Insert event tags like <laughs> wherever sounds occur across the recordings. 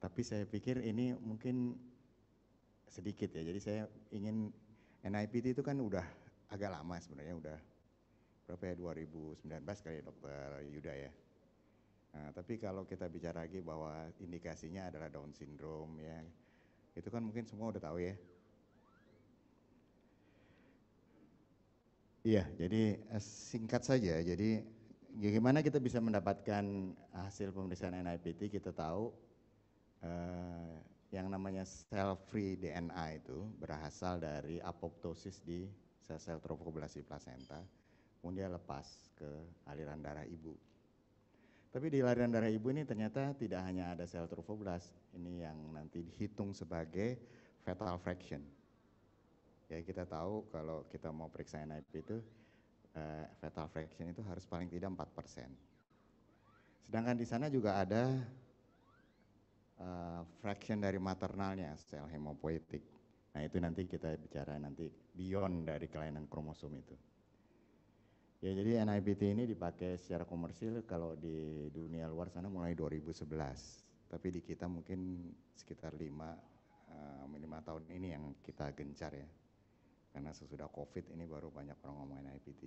tapi saya pikir ini mungkin sedikit ya jadi saya ingin NIPT itu kan udah agak lama sebenarnya udah berapa ya 2019 kali ya dokter Yuda ya nah, tapi kalau kita bicara lagi bahwa indikasinya adalah Down syndrome ya itu kan mungkin semua udah tahu ya Iya, jadi eh, singkat saja. Jadi bagaimana kita bisa mendapatkan hasil pemeriksaan NIPT? Kita tahu Eh, yang namanya sel free DNA itu berasal dari apoptosis di sel-sel trofoblasi plasenta, kemudian lepas ke aliran darah ibu. Tapi di aliran darah ibu ini ternyata tidak hanya ada sel trofoblas, ini yang nanti dihitung sebagai fetal fraction. Ya kita tahu kalau kita mau periksa NIP itu eh, fetal fraction itu harus paling tidak 4%. Sedangkan di sana juga ada uh, fraction dari maternalnya sel hemopoietik. Nah itu nanti kita bicara nanti beyond dari kelainan kromosom itu. Ya jadi NIPT ini dipakai secara komersil kalau di dunia luar sana mulai 2011. Tapi di kita mungkin sekitar 5 uh, eh, tahun ini yang kita gencar ya. Karena sesudah COVID ini baru banyak orang ngomong NIPT.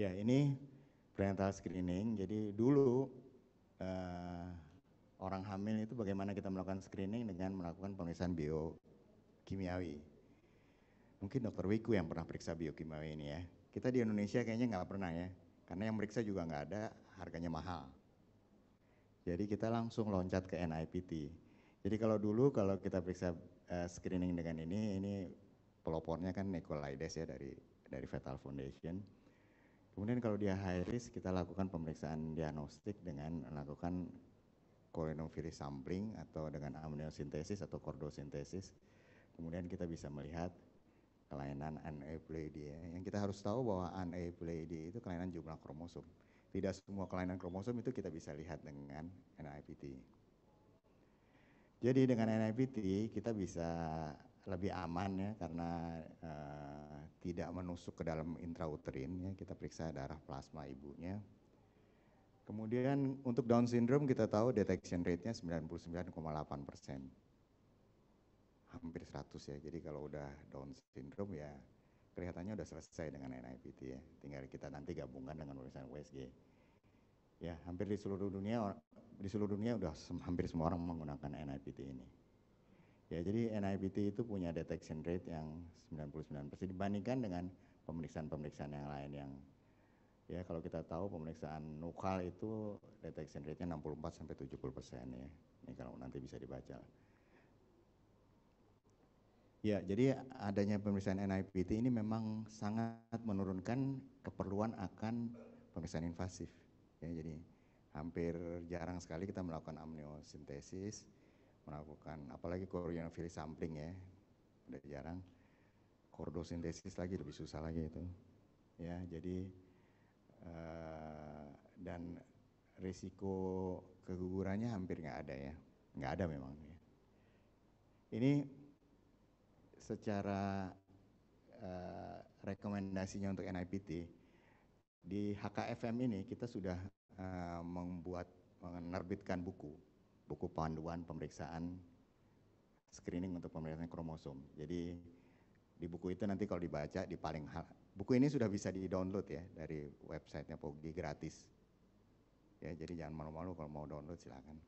Ya ini prenatal screening. Jadi dulu uh, orang hamil itu bagaimana kita melakukan screening dengan melakukan pemeriksaan biokimiawi. Mungkin dokter Wiku yang pernah periksa biokimiawi ini ya. Kita di Indonesia kayaknya nggak pernah ya, karena yang meriksa juga nggak ada, harganya mahal. Jadi kita langsung loncat ke NIPT. Jadi kalau dulu kalau kita periksa eh, screening dengan ini, ini pelopornya kan Nicolaides ya dari dari Fetal Foundation. Kemudian kalau dia high risk kita lakukan pemeriksaan diagnostik dengan melakukan kolenovirus sampling atau dengan amniosintesis atau kordosintesis. Kemudian kita bisa melihat kelainan aneuploidy. Yang kita harus tahu bahwa aneuploidy itu kelainan jumlah kromosom. Tidak semua kelainan kromosom itu kita bisa lihat dengan NIPT. Jadi dengan NIPT kita bisa lebih aman ya karena uh, tidak menusuk ke dalam intrauterin ya kita periksa darah plasma ibunya kemudian untuk down syndrome kita tahu detection rate-nya rate-nya 99,8 persen hampir 100 ya jadi kalau udah down syndrome ya kelihatannya udah selesai dengan NIPT ya tinggal kita nanti gabungkan dengan pemeriksaan USG ya hampir di seluruh dunia di seluruh dunia udah hampir semua orang menggunakan NIPT ini ya jadi NIPT itu punya detection rate yang 99% persen dibandingkan dengan pemeriksaan-pemeriksaan yang lain yang ya kalau kita tahu pemeriksaan nukal itu detection rate-nya 64 sampai 70 persen ya. Ini kalau nanti bisa dibaca. Ya, jadi adanya pemeriksaan NIPT ini memang sangat menurunkan keperluan akan pemeriksaan invasif. Ya, jadi hampir jarang sekali kita melakukan amniosintesis, melakukan apalagi koronavirus sampling ya, udah jarang. Kordosintesis lagi lebih susah lagi itu. Ya, jadi Eh, dan risiko kegugurannya hampir nggak ada ya, nggak ada memang. Ya. Ini secara uh, rekomendasinya untuk NIPT di HKFM ini kita sudah uh, membuat menerbitkan buku, buku panduan pemeriksaan screening untuk pemeriksaan kromosom. Jadi di buku itu nanti kalau dibaca di paling Buku ini sudah bisa di-download ya dari websitenya Pogi gratis. Ya, jadi jangan malu-malu kalau mau download silakan.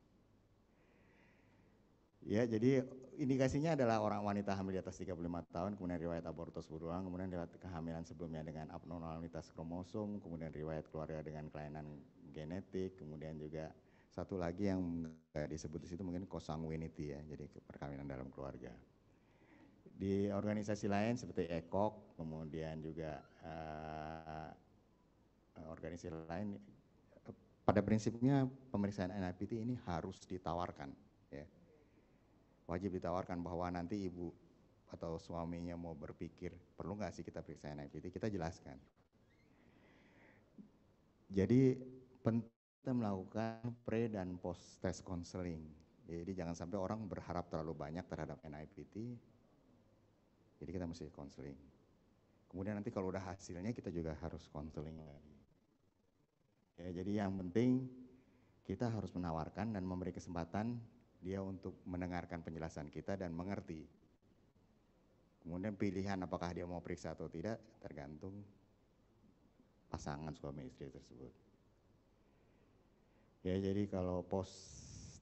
Ya, jadi indikasinya adalah orang wanita hamil di atas 35 tahun, kemudian riwayat abortus berulang, kemudian riwayat kehamilan sebelumnya dengan abnormalitas kromosom, kemudian riwayat keluarga dengan kelainan genetik, kemudian juga satu lagi yang disebut di situ mungkin consanguinity ya, jadi perkawinan dalam keluarga di organisasi lain seperti ekok kemudian juga uh, organisasi lain pada prinsipnya pemeriksaan NIPT ini harus ditawarkan ya wajib ditawarkan bahwa nanti ibu atau suaminya mau berpikir perlu nggak sih kita periksa NIPT kita jelaskan jadi penting melakukan pre dan post test counseling jadi jangan sampai orang berharap terlalu banyak terhadap NIPT jadi kita mesti konseling. Kemudian nanti kalau udah hasilnya kita juga harus konseling lagi. Ya, jadi yang penting kita harus menawarkan dan memberi kesempatan dia untuk mendengarkan penjelasan kita dan mengerti. Kemudian pilihan apakah dia mau periksa atau tidak tergantung pasangan suami istri tersebut. Ya jadi kalau post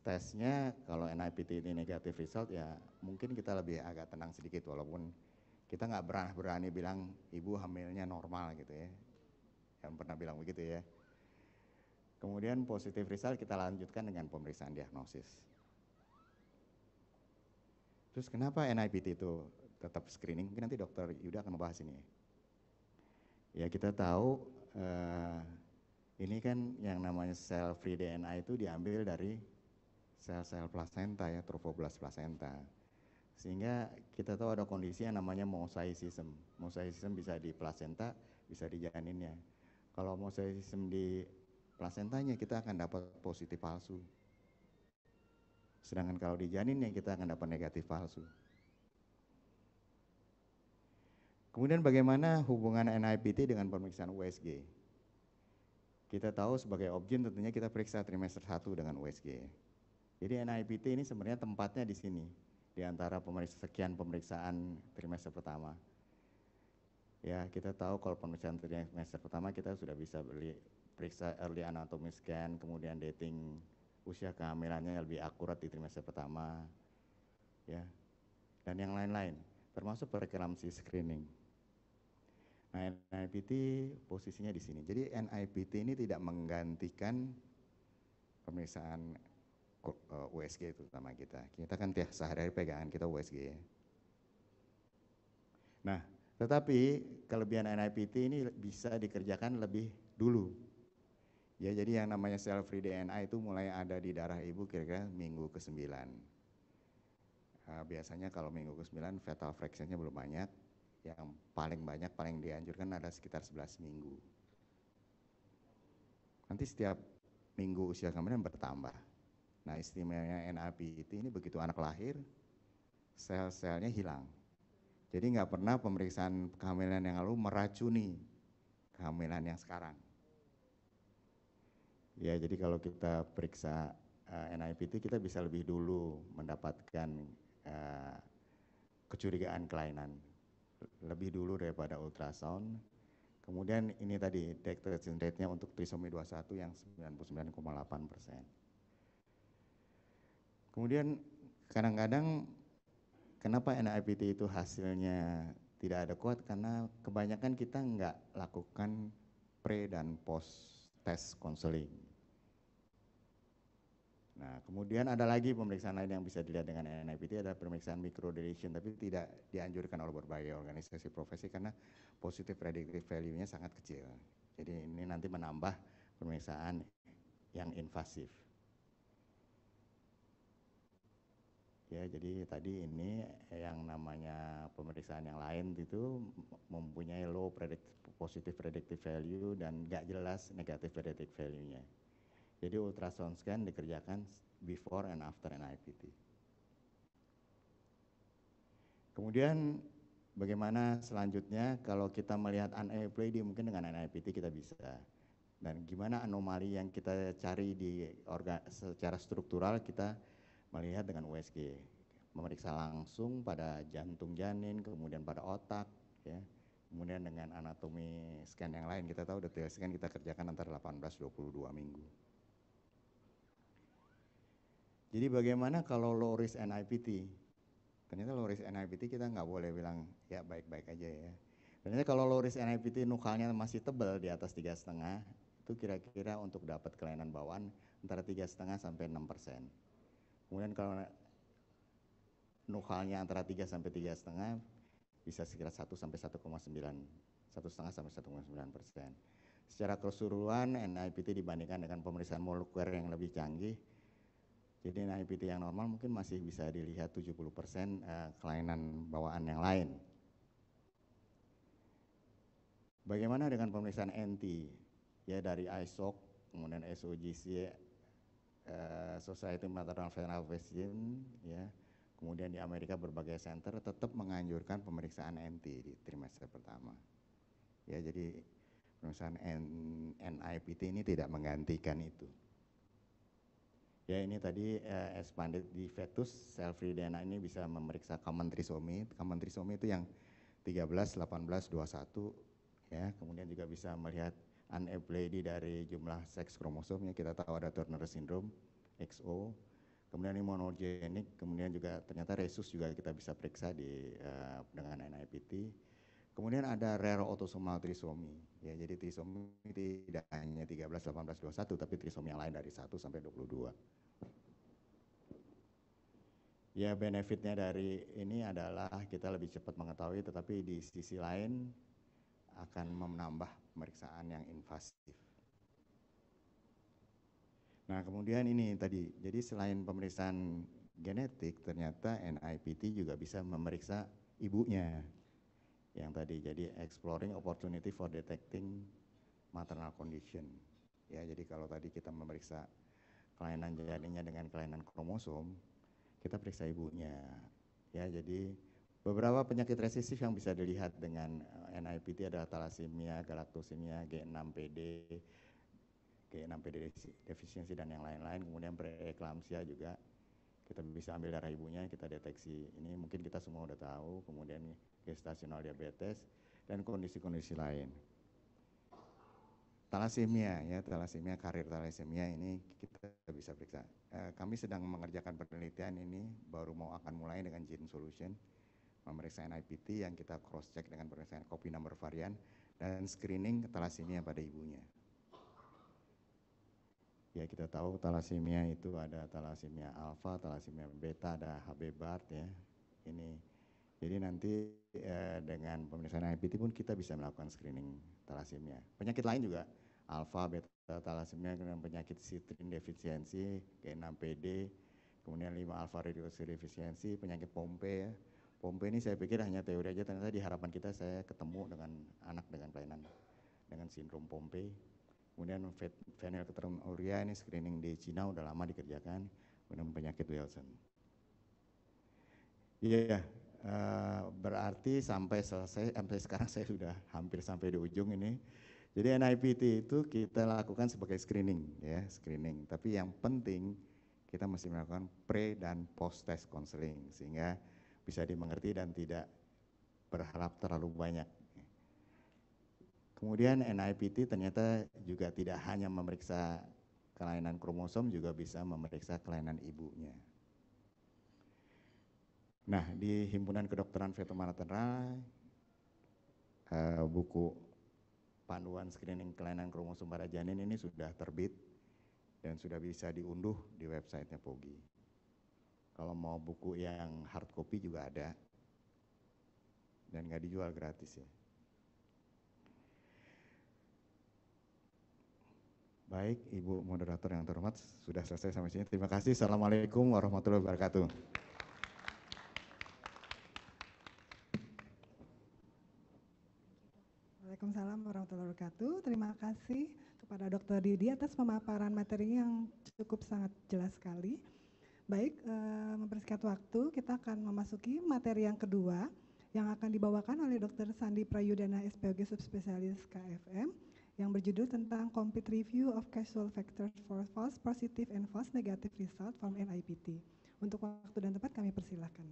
tesnya kalau NIPT ini negatif result ya mungkin kita lebih agak tenang sedikit walaupun kita nggak berani, berani bilang ibu hamilnya normal gitu ya. Yang pernah bilang begitu ya. Kemudian positif risal kita lanjutkan dengan pemeriksaan diagnosis. Terus kenapa NIPT itu tetap screening? Mungkin nanti dokter Yuda akan membahas ini. Ya, ya kita tahu eh, ini kan yang namanya sel free DNA itu diambil dari sel-sel placenta ya, trofoblast placenta sehingga kita tahu ada kondisi yang namanya mosaicism. Mosaicism bisa di plasenta, bisa di janinnya. Kalau mosaicism di plasentanya kita akan dapat positif palsu. Sedangkan kalau di janinnya kita akan dapat negatif palsu. Kemudian bagaimana hubungan NIPT dengan pemeriksaan USG? Kita tahu sebagai objin tentunya kita periksa trimester 1 dengan USG. Jadi NIPT ini sebenarnya tempatnya di sini, di antara pemeriksa, sekian pemeriksaan trimester pertama. Ya, kita tahu kalau pemeriksaan trimester pertama kita sudah bisa beli periksa early anatomy scan, kemudian dating usia kehamilannya yang lebih akurat di trimester pertama. Ya. Dan yang lain-lain, termasuk preeklamsi screening. Nah, NIPT posisinya di sini. Jadi NIPT ini tidak menggantikan pemeriksaan Eh, USG terutama kita. Kita kan tiap sehari-hari pegangan kita USG ya. Nah, tetapi kelebihan NIPT ini bisa dikerjakan lebih dulu. Ya, jadi yang namanya sel free DNA itu mulai ada di darah ibu kira-kira minggu ke-9. Nah, eh, biasanya kalau minggu ke-9 fetal fractionnya belum banyak. Yang paling banyak, paling dianjurkan ada sekitar 11 minggu. Nanti setiap minggu usia kehamilan bertambah Nah istimewanya NABT ini begitu anak lahir, sel-selnya hilang. Jadi nggak pernah pemeriksaan kehamilan yang lalu meracuni kehamilan yang sekarang. Ya, jadi kalau kita periksa uh, eh, NIPT kita bisa lebih dulu mendapatkan uh, kecurigaan kelainan lebih dulu daripada ultrasound. Kemudian ini tadi detection rate-nya untuk trisomi 21 yang 99,8 persen kemudian kadang kadang kenapa nipt itu hasilnya tidak ada kuat karena kebanyakan kita nggak lakukan pre dan post test konseling. Nah, kemudian ada lagi pemeriksaan lain yang bisa dilihat dengan NIPT ada pemeriksaan deletion tapi tidak dianjurkan oleh berbagai organisasi profesi karena positif predictive value-nya sangat kecil. Jadi ini nanti menambah pemeriksaan yang invasif. ya jadi tadi ini yang namanya pemeriksaan yang lain itu mempunyai low positive predictive value dan gak jelas negative predictive value-nya. Jadi ultrasound scan dikerjakan before and after NIPT. Kemudian bagaimana selanjutnya kalau kita melihat aneuploidy mungkin dengan NIPT kita bisa. Dan gimana anomali yang kita cari di organ secara struktural kita melihat dengan USG, memeriksa langsung pada jantung janin, kemudian pada otak, ya. Kemudian dengan anatomi scan yang lain kita tahu detail scan kita kerjakan antara 18 22 minggu. Jadi bagaimana kalau low risk NIPT? Ternyata low risk NIPT kita nggak boleh bilang ya baik-baik aja ya. Ternyata kalau low risk NIPT nukalnya masih tebal di atas tiga setengah, itu kira-kira untuk dapat kelainan bawaan antara tiga setengah sampai enam persen kemudian kalau nukalnya antara 3 sampai tiga setengah bisa sekitar 1 sampai 1,9 satu setengah sampai 1,9 persen. Secara keseluruhan NIPT dibandingkan dengan pemeriksaan molekuler yang lebih canggih, jadi NIPT yang normal mungkin masih bisa dilihat 70 persen eh, kelainan bawaan yang lain. Bagaimana dengan pemeriksaan NT? Ya dari ISOC, kemudian SOGC, Eh, society maternal Fetal Vaccine ya, kemudian di amerika berbagai center tetap menganjurkan pemeriksaan nt di trimester pertama ya jadi pemeriksaan NIPT ini tidak menggantikan itu ya ini tadi eh, expanded di fetus selfie free DNA ini bisa memeriksa common trisomy common trisomy itu yang 13 18 21 ya kemudian juga bisa melihat unablaidi dari jumlah seks kromosomnya kita tahu ada Turner syndrome XO kemudian immunogenik kemudian juga ternyata resus juga kita bisa periksa di uh, dengan NIPT kemudian ada rare autosomal trisomi ya jadi trisomi tidak hanya 13 18 21 tapi trisomi yang lain dari 1 sampai 22 Ya benefitnya dari ini adalah kita lebih cepat mengetahui, tetapi di sisi lain akan menambah pemeriksaan yang invasif. Nah, kemudian ini tadi, jadi selain pemeriksaan genetik, ternyata NIPT juga bisa memeriksa ibunya yang tadi jadi exploring opportunity for detecting maternal condition. Ya, jadi kalau tadi kita memeriksa kelainan janinnya dengan kelainan kromosom, kita periksa ibunya. Ya, jadi Beberapa penyakit resistif yang bisa dilihat dengan eh, NIPT adalah talasemia, galaktosemia, G6PD, G6PD defisiensi dan yang lain-lain. Kemudian preeklamsia juga kita bisa ambil darah ibunya, kita deteksi. Ini mungkin kita semua sudah tahu. Kemudian gestasional diabetes dan kondisi-kondisi lain. Talasemia ya, talasemia karir talasemia ini kita bisa periksa. Eh, kami sedang mengerjakan penelitian ini baru mau akan mulai dengan gene solution pemeriksaan NIPT yang kita cross check dengan pemeriksaan kopi nomor varian dan screening thalassemia pada ibunya. Ya kita tahu thalassemia itu ada thalassemia alfa, thalassemia beta, ada HB BART ya. Ini jadi nanti eh, dengan pemeriksaan NIPT pun kita bisa melakukan screening thalassemia. Penyakit lain juga alfa, beta talasemia, dengan penyakit sitrin defisiensi, G6PD, kemudian 5 alfa reduksi defisiensi, penyakit Pompe ya Pompe ini saya pikir hanya teori aja ternyata di harapan kita saya ketemu dengan anak dengan pelayanan dengan sindrom pompe kemudian phenylketonuria ini screening di Cina udah lama dikerjakan kemudian penyakit Wilson iya yeah, uh, berarti sampai selesai sampai sekarang saya sudah hampir sampai di ujung ini jadi NIPT itu kita lakukan sebagai screening ya, screening. Tapi yang penting kita mesti melakukan pre dan post test counseling sehingga bisa dimengerti dan tidak berharap terlalu banyak. Kemudian NIPT ternyata juga tidak hanya memeriksa kelainan kromosom juga bisa memeriksa kelainan ibunya. Nah, di Himpunan Kedokteran Veterinaral eh, buku panduan screening kelainan kromosom pada janin ini sudah terbit dan sudah bisa diunduh di websitenya POGI. Kalau mau buku yang hard copy juga ada. Dan nggak dijual gratis ya. Baik, Ibu moderator yang terhormat, sudah selesai sampai sini. Terima kasih. Assalamualaikum warahmatullahi wabarakatuh. Waalaikumsalam warahmatullahi wabarakatuh. Terima kasih kepada Dr. Didi atas pemaparan materinya yang cukup sangat jelas sekali. Baik, eh, mempersingkat waktu, kita akan memasuki materi yang kedua yang akan dibawakan oleh Dr. Sandi Prayudana SPOG Subspesialis KFM yang berjudul tentang Complete Review of Casual Factors for False Positive and False Negative Result from NIPT. Untuk waktu dan tempat kami persilahkan.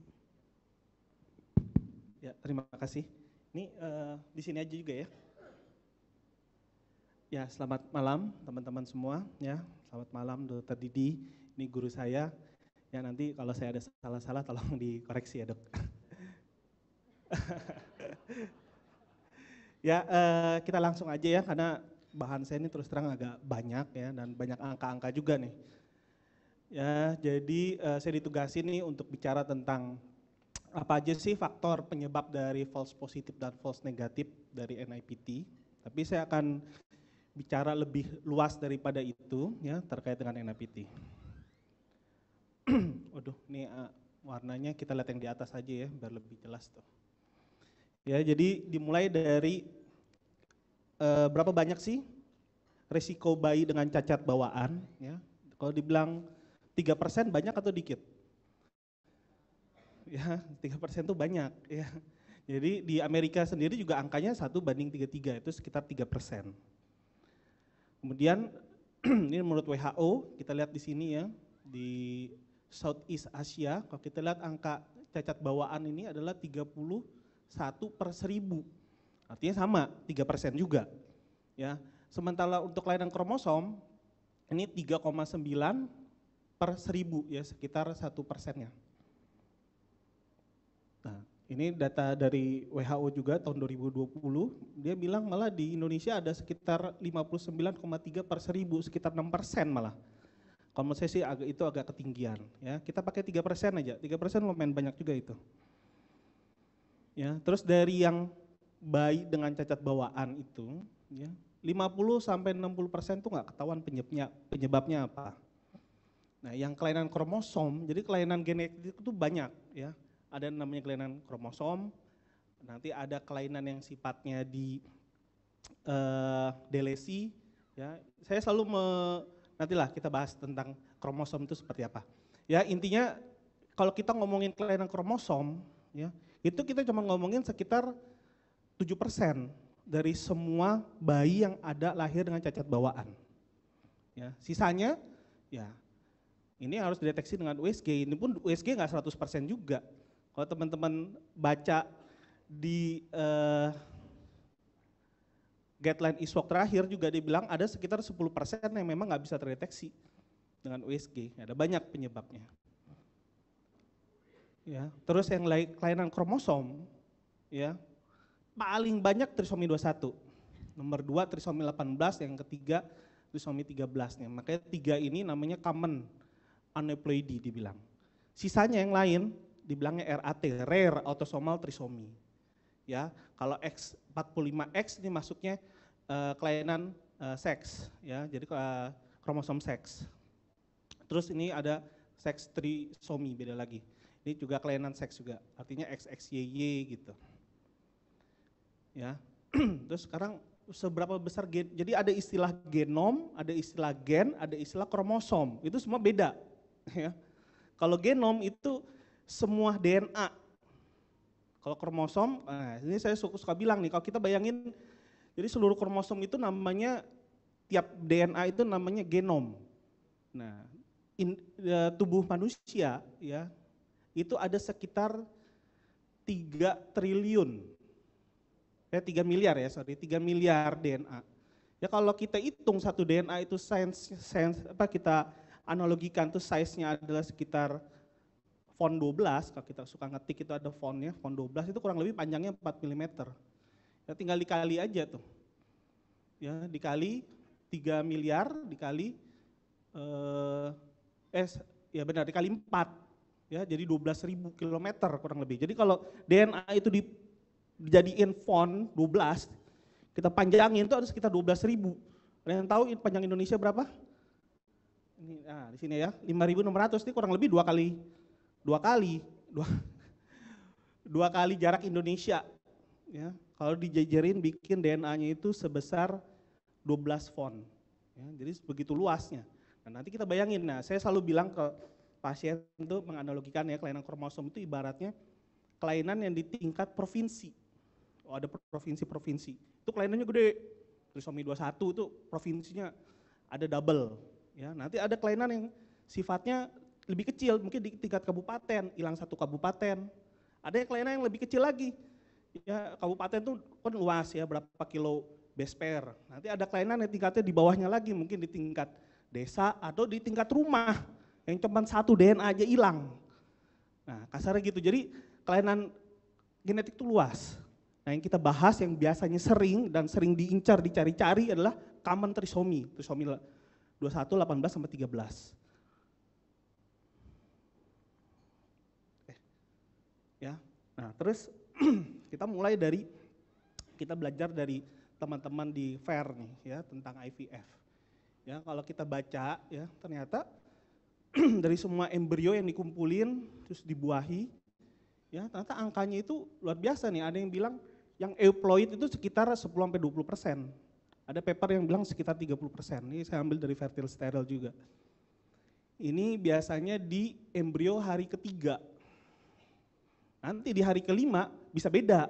Ya, terima kasih. Ini uh, di sini aja juga ya. Ya, selamat malam teman-teman semua. Ya, selamat malam Dr. Didi. Ini guru saya. Ya nanti kalau saya ada salah-salah tolong dikoreksi ya dok. <laughs> ya eh, kita langsung aja ya karena bahan saya ini terus terang agak banyak ya dan banyak angka-angka juga nih. Ya jadi eh, saya ditugasi nih untuk bicara tentang apa aja sih faktor penyebab dari false positif dan false negatif dari NIPT. Tapi saya akan bicara lebih luas daripada itu ya terkait dengan NIPT. <clears throat> Waduh, ini uh, warnanya kita lihat yang di atas aja ya, biar lebih jelas tuh. Ya, jadi dimulai dari uh, berapa banyak sih resiko bayi dengan cacat bawaan? Ya, kalau dibilang tiga persen banyak atau dikit? Ya, <laughs> tiga persen tuh banyak ya. Jadi di Amerika sendiri juga angkanya satu banding tiga tiga, itu sekitar tiga persen. Kemudian <clears throat> ini menurut WHO kita lihat di sini ya di Southeast Asia, kalau kita lihat angka cacat bawaan ini adalah 31 per seribu Artinya sama, 3% juga. Ya. Sementara untuk layanan kromosom, ini 3,9 per seribu ya, sekitar 1 persennya. Nah, ini data dari WHO juga tahun 2020, dia bilang malah di Indonesia ada sekitar 59,3 per seribu sekitar 6 persen malah kalau menurut saya sih itu agak ketinggian. Ya, kita pakai tiga persen aja. Tiga persen lumayan banyak juga itu. Ya, terus dari yang bayi dengan cacat bawaan itu, ya, 50 sampai 60 persen tuh nggak ketahuan penyebabnya, penyebabnya apa. Nah, yang kelainan kromosom, jadi kelainan genetik itu banyak ya. Ada namanya kelainan kromosom, nanti ada kelainan yang sifatnya di uh, delesi. Ya, saya selalu me, Nantilah kita bahas tentang kromosom itu seperti apa. Ya intinya kalau kita ngomongin kelainan kromosom, ya itu kita cuma ngomongin sekitar 7% dari semua bayi yang ada lahir dengan cacat bawaan. Ya, sisanya ya ini harus dideteksi dengan USG. Ini pun USG nggak 100% juga. Kalau teman-teman baca di uh, guideline ISWOC terakhir juga dibilang ada sekitar 10% yang memang nggak bisa terdeteksi dengan USG. Ada banyak penyebabnya. Ya, terus yang lain kelainan kromosom ya. Paling banyak trisomi 21. Nomor 2 trisomi 18, yang ketiga trisomi 13 nya Makanya tiga ini namanya common aneuploidy dibilang. Sisanya yang lain dibilangnya RAT, rare autosomal trisomi ya. Kalau X 45X ini masuknya uh, kelainan uh, seks ya. Jadi uh, kromosom seks. Terus ini ada seks trisomi beda lagi. Ini juga kelainan seks juga. Artinya XXYY gitu. Ya. <clears throat> Terus sekarang seberapa besar gen. Jadi ada istilah genom, ada istilah gen, ada istilah kromosom. Itu semua beda. <laughs> Ya. Kalau genom itu semua DNA kalau kromosom, nah ini saya suka, suka bilang nih, kalau kita bayangin, jadi seluruh kromosom itu namanya, tiap DNA itu namanya genom. Nah, in, e, tubuh manusia ya, itu ada sekitar 3 triliun, ya eh, 3 miliar ya, sorry, 3 miliar DNA. Ya kalau kita hitung satu DNA itu size, science apa kita analogikan tuh size-nya adalah sekitar font 12, kalau kita suka ngetik itu ada fontnya, font 12 itu kurang lebih panjangnya 4 mm. Ya, tinggal dikali aja tuh. Ya, dikali 3 miliar dikali eh ya benar dikali 4. Ya, jadi 12.000 km kurang lebih. Jadi kalau DNA itu di dijadiin font 12, kita panjangin itu ada sekitar 12.000. Ada yang tahu panjang Indonesia berapa? Ini, nah, di sini ya, 5.600 ini kurang lebih dua kali dua kali dua dua kali jarak Indonesia ya kalau dijejerin bikin DNA-nya itu sebesar 12 font ya, jadi begitu luasnya nah nanti kita bayangin nah saya selalu bilang ke pasien itu menganalogikan ya kelainan kromosom itu ibaratnya kelainan yang di tingkat provinsi oh, ada provinsi-provinsi itu kelainannya gede trisomi 21 itu provinsinya ada double ya nanti ada kelainan yang sifatnya lebih kecil, mungkin di tingkat kabupaten, hilang satu kabupaten. Ada yang lainnya yang lebih kecil lagi. Ya, kabupaten tuh kan luas ya, berapa kilo base pair. Nanti ada kelainan yang tingkatnya di bawahnya lagi, mungkin di tingkat desa atau di tingkat rumah yang cuma satu DNA aja hilang. Nah, kasarnya gitu. Jadi kelainan genetik itu luas. Nah, yang kita bahas yang biasanya sering dan sering diincar, dicari-cari adalah common trisomi trisomi 21, 18 sampai 13. ya. Nah, terus <clears throat> kita mulai dari kita belajar dari teman-teman di FAIR nih ya tentang IVF. Ya, kalau kita baca ya ternyata <clears throat> dari semua embrio yang dikumpulin terus dibuahi ya ternyata angkanya itu luar biasa nih. Ada yang bilang yang euploid itu sekitar 10 sampai 20 persen. Ada paper yang bilang sekitar 30 persen. Ini saya ambil dari fertile sterile juga. Ini biasanya di embrio hari ketiga Nanti di hari kelima bisa beda.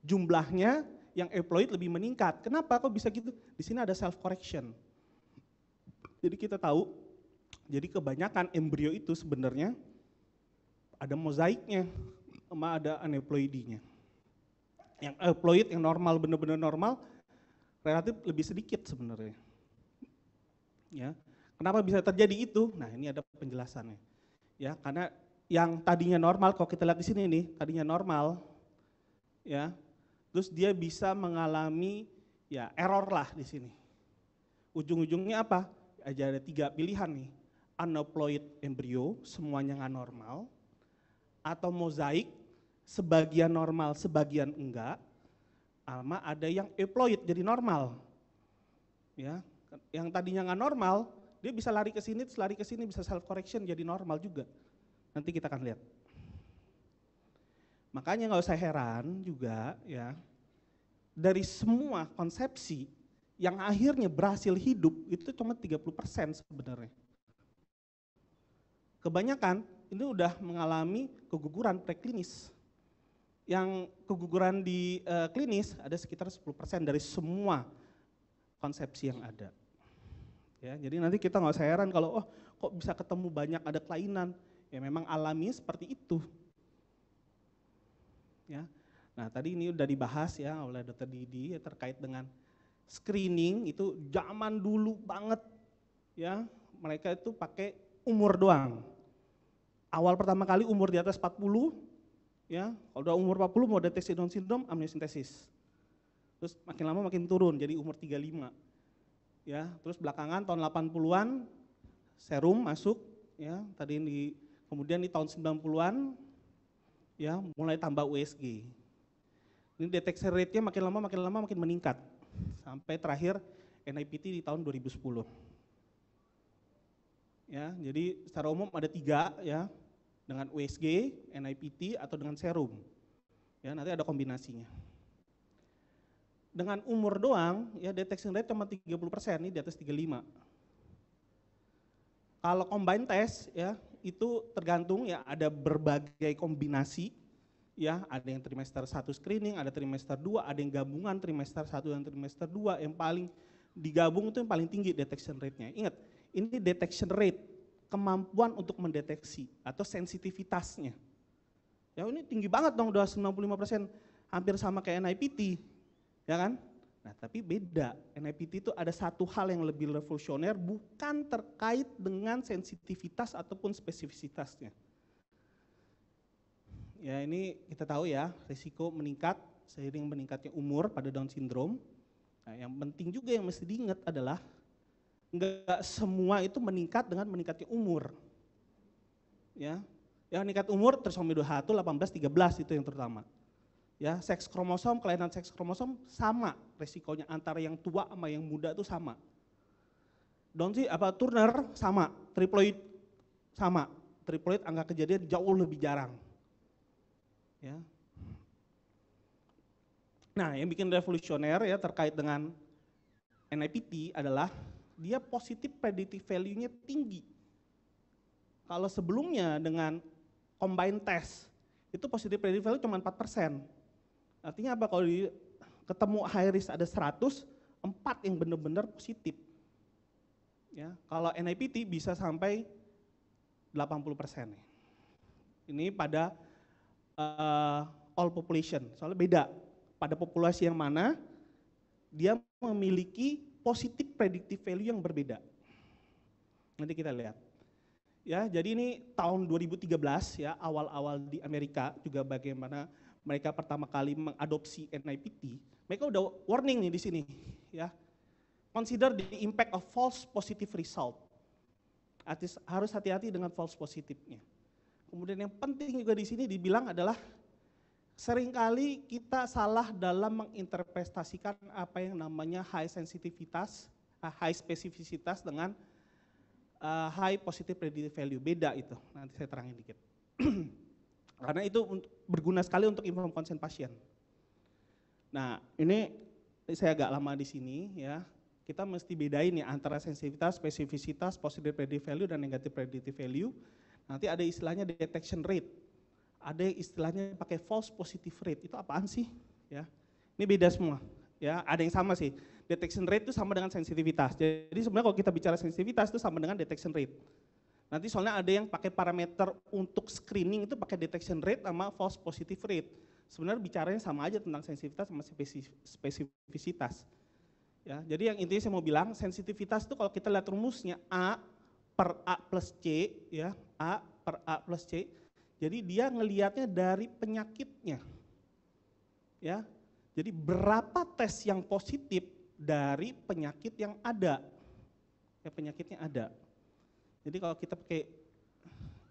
Jumlahnya yang employed lebih meningkat. Kenapa kok bisa gitu? Di sini ada self correction. Jadi kita tahu, jadi kebanyakan embrio itu sebenarnya ada mozaiknya sama ada aneuploidinya. Yang employed yang normal benar-benar normal relatif lebih sedikit sebenarnya. Ya. Kenapa bisa terjadi itu? Nah, ini ada penjelasannya. Ya, karena yang tadinya normal, kalau kita lihat di sini nih, tadinya normal, ya, terus dia bisa mengalami ya error lah di sini. Ujung-ujungnya apa? Aja ada tiga pilihan nih, aneuploid embrio semuanya nggak normal, atau mozaik, sebagian normal, sebagian enggak, ama ada yang eploid jadi normal. Ya, yang tadinya nggak normal, dia bisa lari ke sini, lari ke sini, bisa self correction jadi normal juga. Nanti kita akan lihat. Makanya nggak usah heran juga ya, dari semua konsepsi yang akhirnya berhasil hidup itu cuma 30% sebenarnya. Kebanyakan ini udah mengalami keguguran preklinis. Yang keguguran di e, klinis ada sekitar 10% dari semua konsepsi yang ada. Ya, jadi nanti kita nggak usah heran kalau oh kok bisa ketemu banyak ada kelainan Ya memang alami seperti itu. Ya. Nah, tadi ini udah dibahas ya oleh Dr. Didi ya, terkait dengan screening itu zaman dulu banget ya. Mereka itu pakai umur doang. Awal pertama kali umur di atas 40 ya. Kalau udah umur 40 mau deteksi Down syndrome amniosintesis. Terus makin lama makin turun jadi umur 35. Ya, terus belakangan tahun 80-an serum masuk ya. Tadi ini di Kemudian di tahun 90-an ya mulai tambah USG. Ini deteksi rate-nya makin lama makin lama makin meningkat sampai terakhir NIPT di tahun 2010. Ya, jadi secara umum ada tiga ya dengan USG, NIPT atau dengan serum. Ya, nanti ada kombinasinya. Dengan umur doang, ya deteksi rate cuma 30 ini di atas 35. Kalau combine test, ya itu tergantung ya ada berbagai kombinasi ya ada yang trimester satu screening, ada trimester dua ada yang gabungan trimester satu dan trimester dua yang paling digabung itu yang paling tinggi detection rate-nya. Ingat, ini detection rate, kemampuan untuk mendeteksi atau sensitivitasnya. Ya ini tinggi banget dong udah 95%, hampir sama kayak NIPT, ya kan? Nah tapi beda, NIPT itu ada satu hal yang lebih revolusioner bukan terkait dengan sensitivitas ataupun spesifisitasnya. Ya ini kita tahu ya, risiko meningkat seiring meningkatnya umur pada Down syndrome. Nah, yang penting juga yang mesti diingat adalah nggak semua itu meningkat dengan meningkatnya umur. Ya, yang meningkat umur tersomi 21, 18, 13 itu yang terutama ya seks kromosom, kelainan seks kromosom sama resikonya antara yang tua sama yang muda itu sama. Down sih apa Turner sama, triploid sama, triploid angka kejadian jauh lebih jarang. Ya. Nah, yang bikin revolusioner ya terkait dengan NIPT adalah dia positif predictive value-nya tinggi. Kalau sebelumnya dengan combine test itu positif predictive value cuma 4 persen Artinya apa kalau di, ketemu high risk ada 100, 4 yang benar-benar positif. Ya, kalau NIPT bisa sampai 80%. Ini pada uh, all population, soalnya beda. Pada populasi yang mana dia memiliki positif predictive value yang berbeda. Nanti kita lihat. Ya, jadi ini tahun 2013 ya awal-awal di Amerika juga bagaimana mereka pertama kali mengadopsi NIPT, mereka udah warning nih di sini, ya. Consider the impact of false positive result. Artis, harus hati-hati dengan false positifnya. Kemudian yang penting juga di sini dibilang adalah seringkali kita salah dalam menginterpretasikan apa yang namanya high sensitivitas, ah, high spesifisitas dengan ah, high positive predictive value. Beda itu, nanti saya terangin dikit. <clears throat> Karena itu berguna sekali untuk inform konsen pasien. Nah, ini saya agak lama di sini ya. Kita mesti bedain ya antara sensitivitas, spesifisitas, positive predictive value dan negative predictive value. Nanti ada istilahnya detection rate. Ada istilahnya pakai false positive rate. Itu apaan sih? Ya. Ini beda semua. Ya, ada yang sama sih. Detection rate itu sama dengan sensitivitas. Jadi sebenarnya kalau kita bicara sensitivitas itu sama dengan detection rate Nanti soalnya ada yang pakai parameter untuk screening itu pakai detection rate sama false positive rate. Sebenarnya bicaranya sama aja tentang sensitivitas sama spesifisitas. Ya, jadi yang intinya saya mau bilang sensitivitas itu kalau kita lihat rumusnya A per A plus C ya, A per A plus C. Jadi dia ngelihatnya dari penyakitnya. Ya. Jadi berapa tes yang positif dari penyakit yang ada. Ya penyakitnya ada. Jadi kalau kita pakai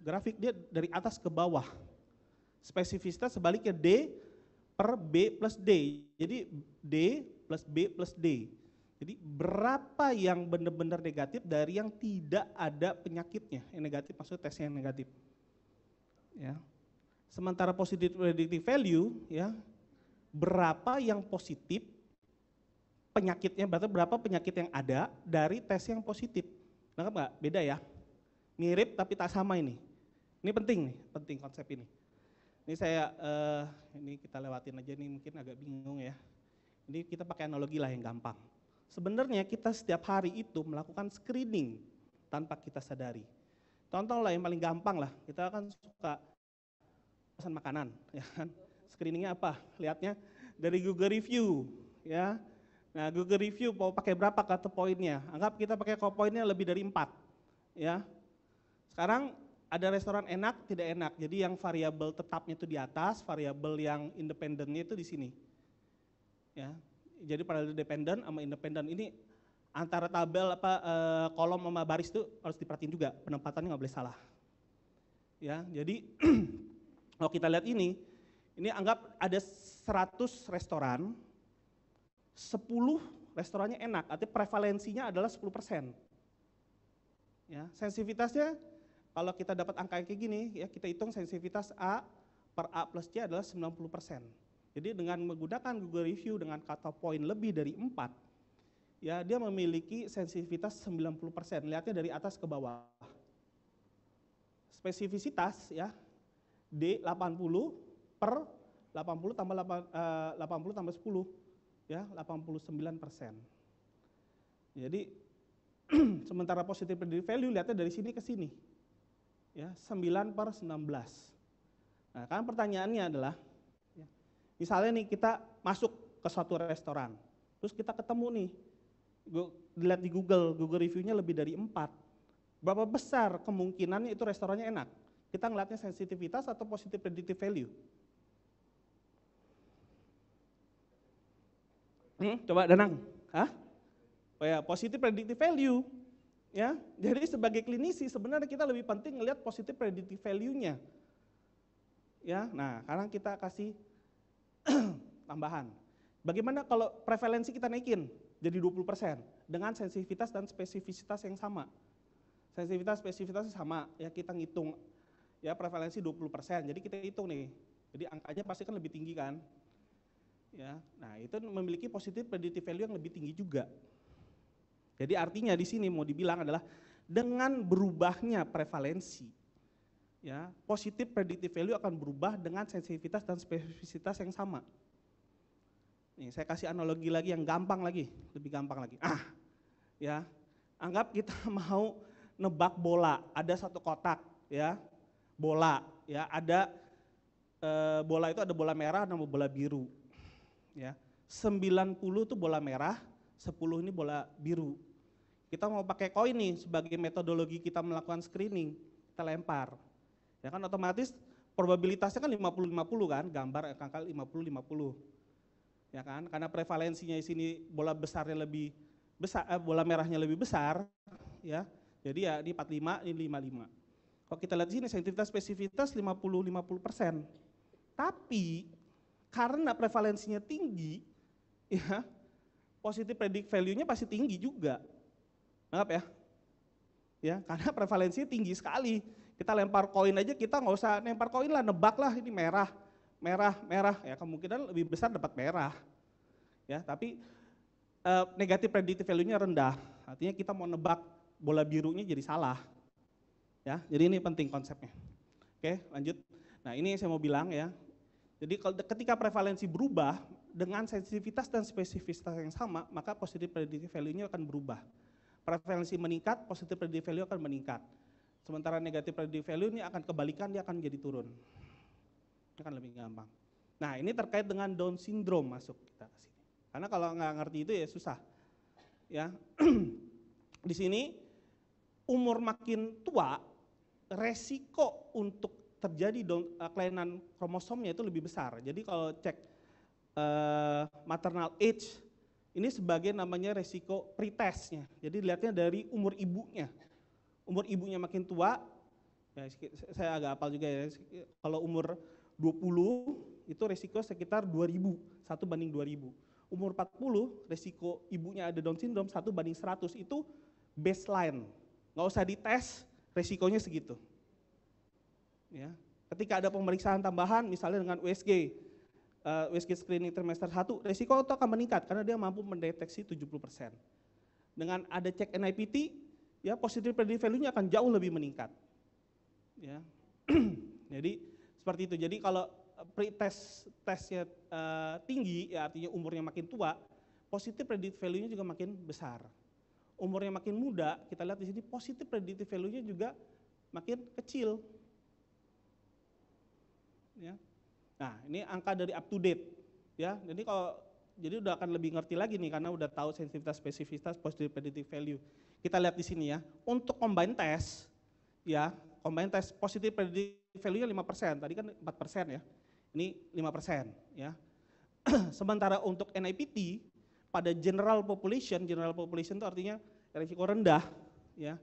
grafik dia dari atas ke bawah. Spesifisitas sebaliknya D per B plus D. Jadi D plus B plus D. Jadi berapa yang benar-benar negatif dari yang tidak ada penyakitnya. Yang negatif maksudnya tesnya yang negatif. Ya. Sementara positif predictive value ya berapa yang positif penyakitnya berarti berapa penyakit yang ada dari tes yang positif. Lengkap nggak? Beda ya mirip tapi tak sama ini. Ini penting nih, penting konsep ini. Ini saya, uh, ini kita lewatin aja nih mungkin agak bingung ya. Ini kita pakai analogi lah yang gampang. Sebenarnya kita setiap hari itu melakukan screening tanpa kita sadari. Contoh lah yang paling gampang lah, kita kan suka pesan makanan, <laughs> ya kan? Screeningnya apa? Lihatnya dari Google Review, ya. Nah, Google Review mau pakai berapa kata poinnya? Anggap kita pakai poinnya lebih dari empat, ya sekarang ada restoran enak, tidak enak. Jadi yang variabel tetapnya itu di atas, variabel yang independennya itu di sini. Ya. Jadi pada dependen sama independen ini antara tabel apa eh, kolom sama baris itu harus diperhatiin juga, penempatannya nggak boleh salah. Ya, jadi <clears throat> kalau kita lihat ini, ini anggap ada 100 restoran, 10 restorannya enak, artinya prevalensinya adalah 10%. Ya, sensitivitasnya kalau kita dapat angka yang kayak gini, ya kita hitung sensitivitas A per A plus C adalah 90%. Jadi dengan menggunakan Google Review dengan kata poin lebih dari 4, ya dia memiliki sensitivitas 90%. Lihatnya dari atas ke bawah. Spesifisitas ya D 80 per 80 tambah 8, 80 eh, tambah 10 ya 89%. Jadi <clears throat> sementara positif predictive value lihatnya dari sini ke sini ya 9 per 19. Nah, kan pertanyaannya adalah, ya, misalnya nih kita masuk ke suatu restoran, terus kita ketemu nih, gue dilihat di Google, Google reviewnya lebih dari 4. Berapa besar kemungkinannya itu restorannya enak? Kita ngeliatnya sensitivitas atau positive predictive value? Hmm, coba Danang. Hah? Oh ya, positive predictive value. Ya, jadi sebagai klinisi sebenarnya kita lebih penting melihat positif predictive value-nya. Ya, nah sekarang kita kasih <clears throat> tambahan. Bagaimana kalau prevalensi kita naikin jadi 20% dengan sensitivitas dan spesifisitas yang sama. Sensitivitas spesifitas sama, ya kita ngitung ya prevalensi 20%. Jadi kita hitung nih. Jadi angkanya pasti kan lebih tinggi kan? Ya. Nah, itu memiliki positif predictive value yang lebih tinggi juga. Jadi artinya di sini mau dibilang adalah dengan berubahnya prevalensi ya, positif predictive value akan berubah dengan sensitivitas dan spesifisitas yang sama. Nih, saya kasih analogi lagi yang gampang lagi, lebih gampang lagi. Ah, ya, anggap kita <laughs> mau nebak bola, ada satu kotak, ya, bola, ya, ada e, bola itu ada bola merah, dan bola biru, ya. 90 itu bola merah, 10 ini bola biru. Kita mau pakai koin nih sebagai metodologi kita melakukan screening, kita lempar. Ya kan otomatis probabilitasnya kan 50-50 kan, gambar angka 50-50. Ya kan? Karena prevalensinya di sini bola besarnya lebih besar, eh, bola merahnya lebih besar, ya. Jadi ya empat 45, ini 55. Kalau kita lihat di sini sensitivitas spesifitas 50-50%. Tapi karena prevalensinya tinggi, ya, positif predict value-nya pasti tinggi juga. Anggap ya. Ya, karena <laughs> prevalensinya tinggi sekali. Kita lempar koin aja kita nggak usah lempar koin lah, nebak lah ini merah, merah, merah. Ya kemungkinan lebih besar dapat merah. Ya, tapi e, negatif predictive value-nya rendah. Artinya kita mau nebak bola birunya jadi salah. Ya, jadi ini penting konsepnya. Oke, lanjut. Nah, ini yang saya mau bilang ya. Jadi ketika prevalensi berubah dengan sensitivitas dan spesifitas yang sama, maka positif predictive value-nya akan berubah prevalensi meningkat, positive predictive value akan meningkat. Sementara negatif predictive value ini akan kebalikan, dia akan jadi turun. Ini akan lebih gampang. Nah ini terkait dengan Down syndrome masuk kita ke sini. Karena kalau nggak ngerti itu ya susah. Ya, <clears throat> di sini umur makin tua, resiko untuk terjadi down, uh, kelainan kromosomnya itu lebih besar. Jadi kalau cek uh, maternal age ini sebagai namanya resiko pretestnya. Jadi dilihatnya dari umur ibunya. Umur ibunya makin tua, ya saya agak apal juga ya, kalau umur 20 itu resiko sekitar 2000, 1 banding 2000. Umur 40 resiko ibunya ada Down syndrome 1 banding 100 itu baseline. Nggak usah dites, resikonya segitu. Ya. Ketika ada pemeriksaan tambahan misalnya dengan USG, uh, screening trimester 1, risiko itu akan meningkat karena dia mampu mendeteksi 70%. Dengan ada cek NIPT, ya positive predictive value-nya akan jauh lebih meningkat. Ya. <clears throat> Jadi seperti itu. Jadi kalau eh, pretest tesnya uh, eh, tinggi, ya artinya umurnya makin tua, positive predictive value-nya juga makin besar. Umurnya makin muda, kita lihat di sini positive predictive value-nya juga makin kecil. Ya, Nah, ini angka dari up to date ya. Jadi kalau jadi udah akan lebih ngerti lagi nih karena udah tahu sensitivitas, spesifitas, positive predictive value. Kita lihat di sini ya. Untuk combine test ya, combine test positive predictive value-nya 5%. Tadi kan 4% ya. Ini 5% ya. <clears throat> Sementara untuk NIPT pada general population, general population itu artinya risiko rendah ya.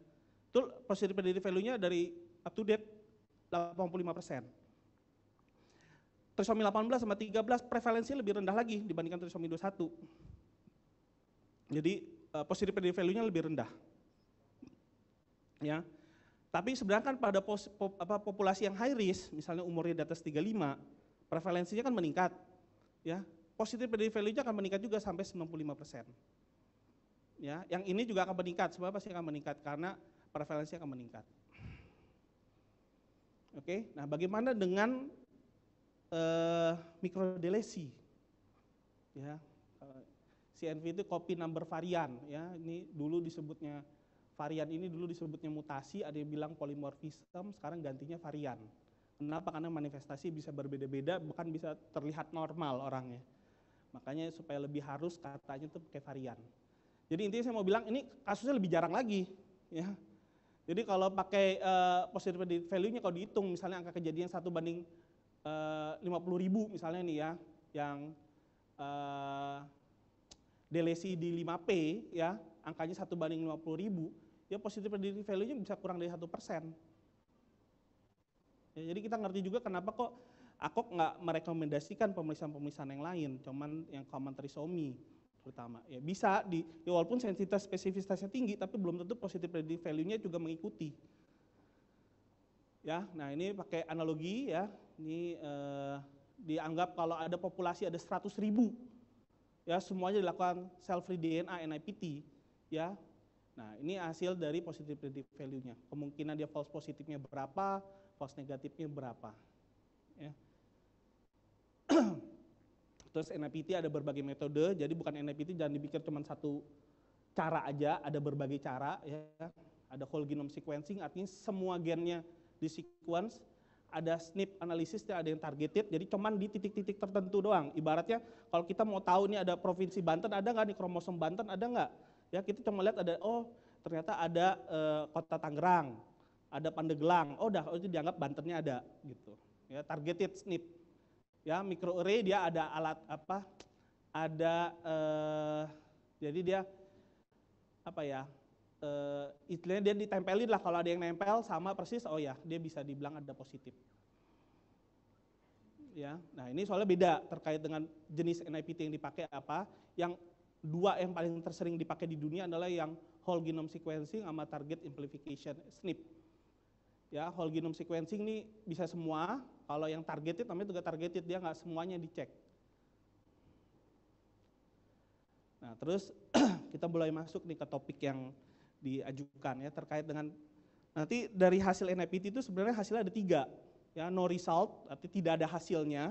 Itu positive predictive value-nya dari up to date 85 persen trisomi 18 sama 13 prevalensi lebih rendah lagi dibandingkan trisomi 21. Jadi uh, eh, predictive value-nya lebih rendah. Ya. Tapi sebenarnya kan pada pos, po, apa, populasi yang high risk, misalnya umurnya di atas 35, prevalensinya kan meningkat. Ya. predictive value-nya akan meningkat juga sampai 95%. Ya, yang ini juga akan meningkat, sebab pasti akan meningkat karena prevalensinya akan meningkat. Oke, nah bagaimana dengan eh, mikrodelesi. Ya, eh, CNV itu copy number varian. Ya, ini dulu disebutnya varian ini dulu disebutnya mutasi, ada yang bilang polymorphism sekarang gantinya varian. Kenapa? Karena manifestasi bisa berbeda-beda, bukan bisa terlihat normal orangnya. Makanya supaya lebih harus katanya itu pakai varian. Jadi intinya saya mau bilang ini kasusnya lebih jarang lagi, ya. Jadi kalau pakai uh, positive value-nya kalau dihitung misalnya angka kejadian satu banding 50 eh, ribu misalnya nih ya, yang uh, delesi di 5P ya, angkanya satu banding 50 ribu, ya positif predictive value-nya bisa kurang dari satu persen. Ya, jadi kita ngerti juga kenapa kok Akok nggak merekomendasikan pemeriksaan-pemeriksaan yang lain, cuman yang common trisomy terutama. Ya bisa di, ya walaupun sensitivitas spesifitasnya tinggi, tapi belum tentu positif predictive value-nya juga mengikuti. Ya, nah ini pakai analogi ya, ini uh, dianggap kalau ada populasi ada 100 ribu, ya semuanya dilakukan self-free DNA NIPT, ya. Nah ini hasil dari positive value-nya. Kemungkinan dia false positifnya berapa, false negatifnya berapa, ya. <clears throat> Terus NIPT ada berbagai metode, jadi bukan NIPT jangan dipikir cuma satu cara aja, ada berbagai cara ya. Ada whole genome sequencing artinya semua gennya di sequence ada snip analisisnya, ada yang targeted, jadi cuman di titik-titik tertentu doang. Ibaratnya kalau kita mau tahu nih ada provinsi Banten ada nggak nih kromosom Banten ada nggak? Ya kita cuma lihat ada oh ternyata ada e, kota Tangerang, ada Pandeglang, oh dah oh, itu dianggap Bantennya ada gitu. Ya targeted snip, Ya microarray dia ada alat apa? Ada e, jadi dia apa ya? uh, istilahnya dia ditempelin lah kalau ada yang nempel sama persis oh ya dia bisa dibilang ada positif ya nah ini soalnya beda terkait dengan jenis NIPT yang dipakai apa yang dua yang paling tersering dipakai di dunia adalah yang whole genome sequencing sama target amplification SNP ya whole genome sequencing ini bisa semua kalau yang targeted namanya juga targeted dia nggak semuanya dicek nah terus <clears throat> kita mulai masuk nih ke topik yang diajukan ya terkait dengan nanti dari hasil NIPT itu sebenarnya hasilnya ada tiga ya no result artinya tidak ada hasilnya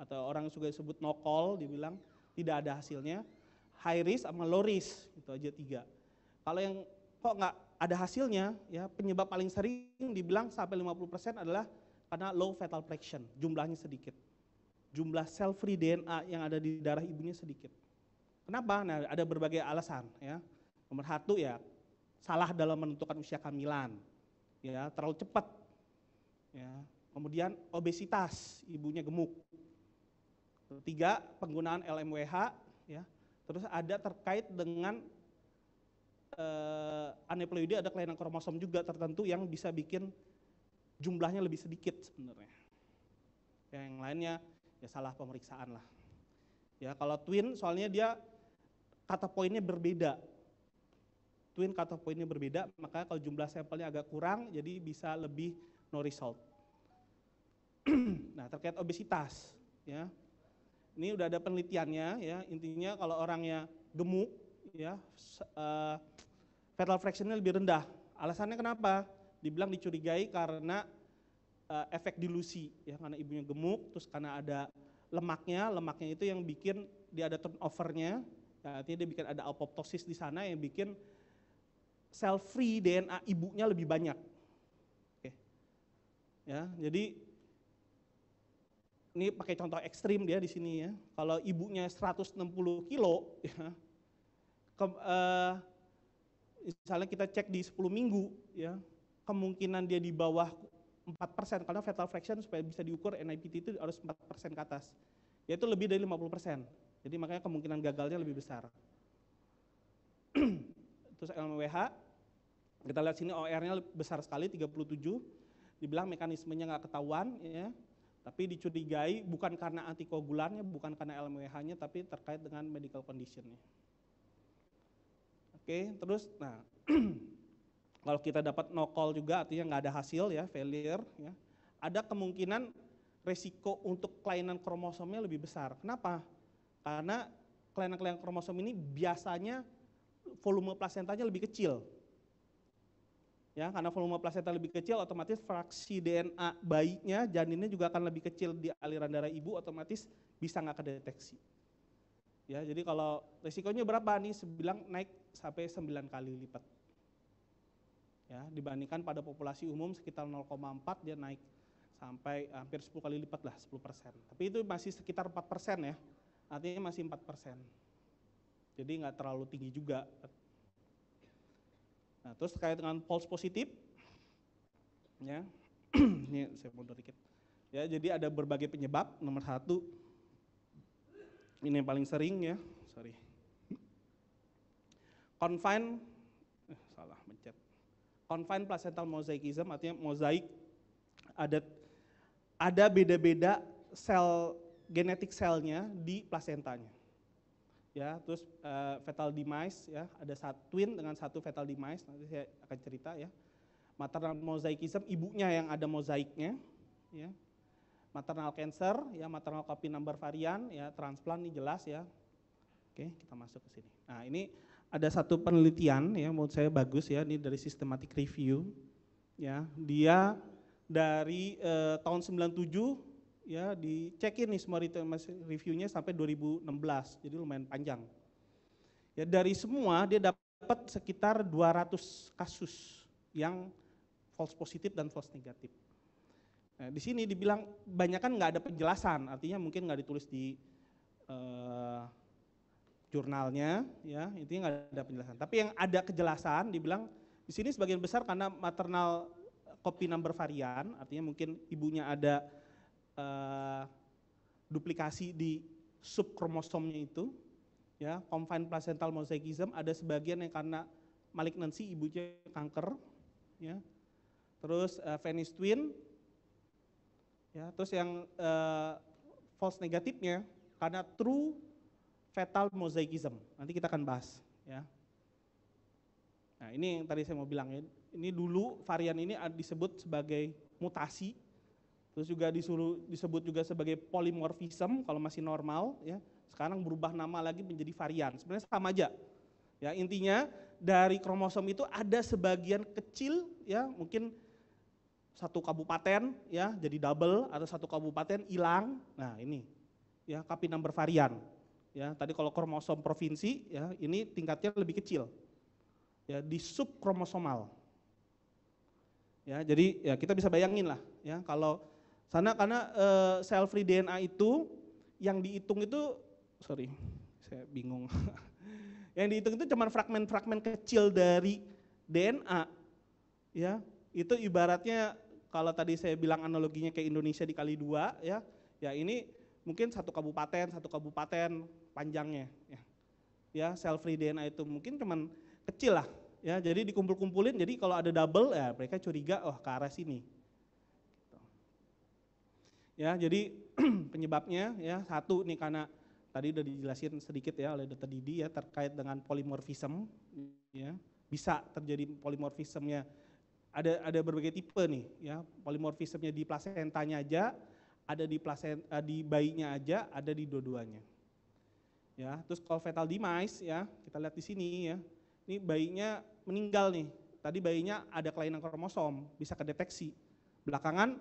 atau orang juga disebut no call dibilang tidak ada hasilnya high risk sama low risk itu aja tiga kalau yang kok nggak ada hasilnya ya penyebab paling sering dibilang sampai 50% adalah karena low fetal fraction jumlahnya sedikit jumlah sel free DNA yang ada di darah ibunya sedikit kenapa nah ada berbagai alasan ya nomor satu ya salah dalam menentukan usia kehamilan, ya terlalu cepat, ya. Kemudian obesitas, ibunya gemuk. Ketiga, penggunaan LMWH, ya. Terus ada terkait dengan eh, aneuploidy ada kelainan kromosom juga tertentu yang bisa bikin jumlahnya lebih sedikit sebenarnya. Ya, yang lainnya ya salah pemeriksaan lah. Ya kalau twin soalnya dia kata poinnya berbeda twin cutoff pointnya berbeda, maka kalau jumlah sampelnya agak kurang, jadi bisa lebih no result. <clears throat> nah, terkait obesitas, ya. Ini udah ada penelitiannya, ya. Intinya kalau orangnya gemuk, ya, uh, eh, fatal fractionnya lebih rendah. Alasannya kenapa? Dibilang dicurigai karena uh, efek dilusi, ya, karena ibunya gemuk, terus karena ada lemaknya, lemaknya itu yang bikin dia ada turnovernya, ya, artinya dia bikin ada apoptosis di sana yang bikin sel free DNA ibunya lebih banyak. Oke. Ya, jadi ini pakai contoh ekstrim dia di sini ya. Kalau ibunya 160 kilo, <laughs> ya, ke, uh, eh, misalnya kita cek di 10 minggu, ya, kemungkinan dia di bawah 4% persen. karena fetal fraction supaya bisa diukur NIPT itu harus 4% persen ke atas. Yaitu lebih dari 50%. persen. Jadi makanya kemungkinan gagalnya lebih besar. <clears throat> Terus LMWH kita lihat sini OR-nya besar sekali 37. Dibilang mekanismenya nggak ketahuan ya. Tapi dicurigai bukan karena antikoagulannya, bukan karena LMWH-nya, tapi terkait dengan medical condition-nya. Oke, terus nah <clears throat> kalau kita dapat no call juga artinya nggak ada hasil ya, failure ya. Ada kemungkinan resiko untuk kelainan kromosomnya lebih besar. Kenapa? Karena kelainan-kelainan kromosom ini biasanya volume plasentanya lebih kecil Ya, karena volume plasenta lebih kecil otomatis fraksi DNA bayinya janinnya juga akan lebih kecil di aliran darah ibu otomatis bisa nggak kedeteksi. Ya, jadi kalau risikonya berapa nih? Sebilang naik sampai 9 kali lipat. Ya, dibandingkan pada populasi umum sekitar 0,4 dia naik sampai hampir 10 kali lipat lah, 10 persen. Tapi itu masih sekitar 4 persen ya, artinya masih 4 persen. Jadi nggak terlalu tinggi juga Nah, terus terkait dengan false positif, ya, <clears throat> ini saya mundur dikit. Ya, jadi ada berbagai penyebab. Nomor satu, ini yang paling sering ya, sorry. Confine, eh, salah mencet. Confine placental mosaicism artinya mosaik ada ada beda-beda sel genetik selnya di plasentanya ya terus uh, fetal demise ya ada satu twin dengan satu fetal demise nanti saya akan cerita ya maternal mosaicism ibunya yang ada mozaiknya ya maternal cancer ya maternal copy number varian ya transplant ini jelas ya oke kita masuk ke sini nah ini ada satu penelitian ya menurut saya bagus ya ini dari systematic review ya dia dari eh, tahun 97 ya di in nih semua reviewnya sampai 2016 jadi lumayan panjang ya dari semua dia dapat sekitar 200 kasus yang false positif dan false negatif nah, di sini dibilang banyak kan nggak ada penjelasan artinya mungkin nggak ditulis di uh, jurnalnya ya intinya nggak ada penjelasan tapi yang ada kejelasan dibilang di sini sebagian besar karena maternal copy number varian artinya mungkin ibunya ada uh, duplikasi di subkromosomnya itu, ya confined placental mosaicism ada sebagian yang karena malignancy ibunya kanker, ya. Terus uh, Venice twin, ya. Terus yang uh, false negatifnya karena true fetal mosaicism. Nanti kita akan bahas, ya. Nah, ini yang tadi saya mau bilang ya. Ini dulu varian ini disebut sebagai mutasi Terus juga disuruh disebut juga sebagai polimorfism kalau masih normal ya. Sekarang berubah nama lagi menjadi varian. Sebenarnya sama aja. Ya, intinya dari kromosom itu ada sebagian kecil ya, mungkin satu kabupaten ya jadi double atau satu kabupaten hilang. Nah, ini ya kapi number varian. Ya, tadi kalau kromosom provinsi ya ini tingkatnya lebih kecil. Ya, di subkromosomal. Ya, jadi ya kita bisa bayangin lah ya kalau Sana karena uh, eh, self free DNA itu yang dihitung itu sorry saya bingung. <laughs> yang dihitung itu cuma fragmen-fragmen kecil dari DNA. Ya, itu ibaratnya kalau tadi saya bilang analoginya kayak Indonesia dikali dua ya, ya ini mungkin satu kabupaten, satu kabupaten panjangnya ya. Ya, self free DNA itu mungkin cuma kecil lah ya. Jadi dikumpul-kumpulin jadi kalau ada double ya mereka curiga oh ke arah sini Ya, jadi <clears throat> penyebabnya ya satu nih karena tadi udah dijelasin sedikit ya oleh Dr. Didi ya terkait dengan polimorfisme ya. Bisa terjadi polimorfismnya ada ada berbagai tipe nih ya. Polimorfismnya di plasentanya aja, ada di plasenta eh, di bayinya aja, ada di dua-duanya. Ya, terus kalau fetal demise ya, kita lihat di sini ya. Ini bayinya meninggal nih. Tadi bayinya ada kelainan kromosom, bisa kedeteksi. Belakangan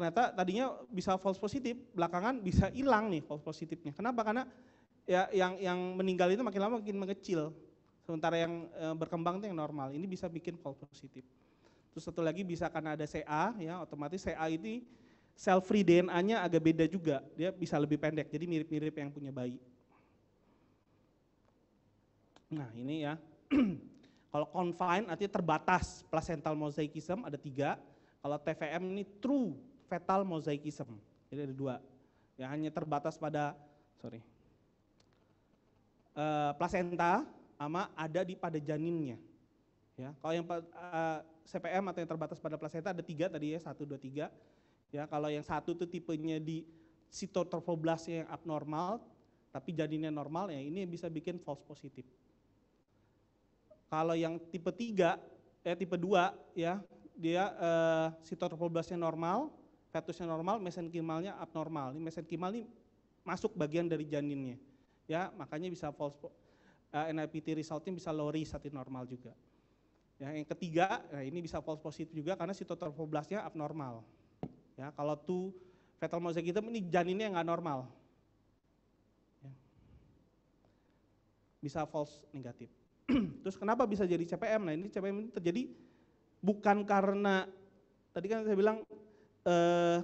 ternyata tadinya bisa false positif, belakangan bisa hilang nih false positifnya. Kenapa? Karena ya yang yang meninggal itu makin lama makin mengecil. Sementara yang e, berkembang itu yang normal. Ini bisa bikin false positif. Terus satu lagi bisa karena ada CA ya, otomatis CA ini self free DNA-nya agak beda juga. Dia bisa lebih pendek, jadi mirip-mirip yang punya bayi. Nah ini ya, <clears throat> kalau confined artinya terbatas, placental mosaicism ada tiga. Kalau TVM ini true fetal mosaikism. Jadi ada dua. Ya hanya terbatas pada sorry. Uh, eh, placenta sama ada di pada janinnya. Ya, kalau yang uh, eh, CPM atau yang terbatas pada placenta ada tiga tadi ya, satu, dua, tiga. Ya, kalau yang satu itu tipenya di sitotrofoblas yang abnormal, tapi janinnya normal ya ini bisa bikin false positif. Kalau yang tipe tiga ya tipe dua ya, dia uh, sitotrofoblasnya normal, fetusnya normal, mesenkimalnya abnormal. Ini mesenkimal ini masuk bagian dari janinnya. Ya, makanya bisa false uh, eh, NIPT resultnya bisa low risk tapi normal juga. Ya, yang ketiga, nah ini bisa false positif juga karena sitotrofoblastnya abnormal. Ya, kalau tuh fetal mosaic hitam ini janinnya nggak normal. Ya. Bisa false negatif. <clears throat> Terus kenapa bisa jadi CPM? Nah ini CPM ini terjadi bukan karena tadi kan saya bilang eh,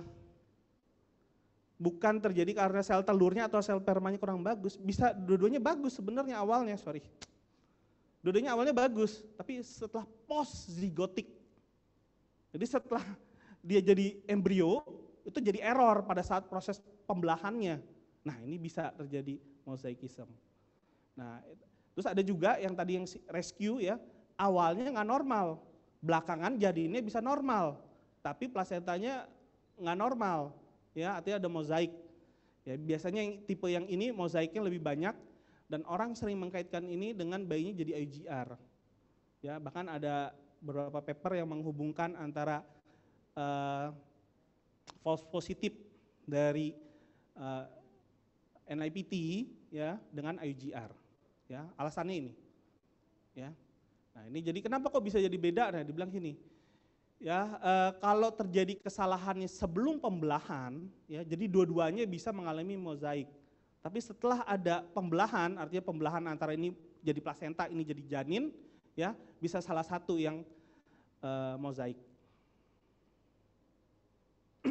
bukan terjadi karena sel telurnya atau sel permanya kurang bagus. Bisa dua-duanya bagus sebenarnya awalnya, sorry. Dua-duanya awalnya bagus, tapi setelah post zigotik. Jadi setelah dia jadi embrio, itu jadi error pada saat proses pembelahannya. Nah, ini bisa terjadi mosaikism. Nah, terus ada juga yang tadi yang rescue ya, awalnya nggak normal, belakangan jadi ini bisa normal tapi plasentanya nggak normal, ya artinya ada mozaik. Ya, biasanya yang, tipe yang ini mozaiknya lebih banyak dan orang sering mengkaitkan ini dengan bayinya jadi IGR. Ya, bahkan ada beberapa paper yang menghubungkan antara uh, false positif dari uh, eh, NIPT ya dengan IGR. Ya, alasannya ini. Ya. Nah, ini jadi kenapa kok bisa jadi beda? Nah, dibilang gini ya e, kalau terjadi kesalahannya sebelum pembelahan ya jadi dua-duanya bisa mengalami mozaik tapi setelah ada pembelahan artinya pembelahan antara ini jadi plasenta ini jadi janin ya bisa salah satu yang e, mozaik <clears throat>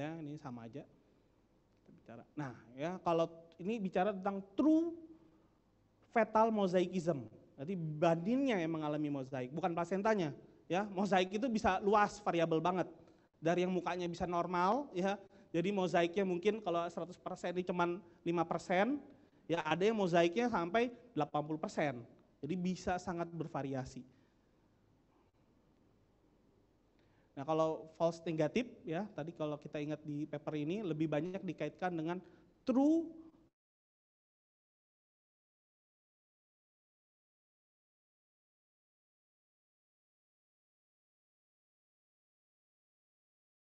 ya ini sama aja bicara nah ya kalau ini bicara tentang true fetal mosaicism Jadi badinnya yang mengalami mozaik bukan plasentanya ya mozaik itu bisa luas variabel banget dari yang mukanya bisa normal ya jadi mozaiknya mungkin kalau 100% ini cuman 5% ya ada yang mozaiknya sampai 80% jadi bisa sangat bervariasi Nah kalau false negatif ya tadi kalau kita ingat di paper ini lebih banyak dikaitkan dengan true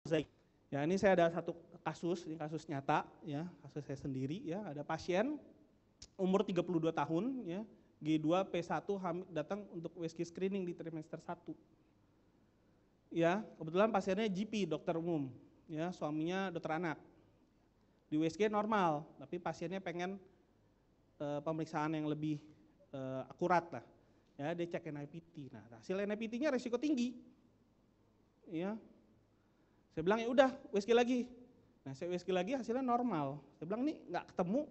mozaik. Ya, ini saya ada satu kasus, ini kasus nyata ya, kasus saya sendiri ya, ada pasien umur 32 tahun ya, G2 P1 datang untuk USG screening di trimester 1. Ya, kebetulan pasiennya GP dokter umum, ya, suaminya dokter anak. Di USG normal, tapi pasiennya pengen e, pemeriksaan yang lebih e, akurat lah. Ya, dia cek NIPT. Nah, hasil NIPT-nya resiko tinggi. Ya, saya bilang ya udah whisky lagi. Nah saya whisky lagi hasilnya normal. Saya bilang nih nggak ketemu.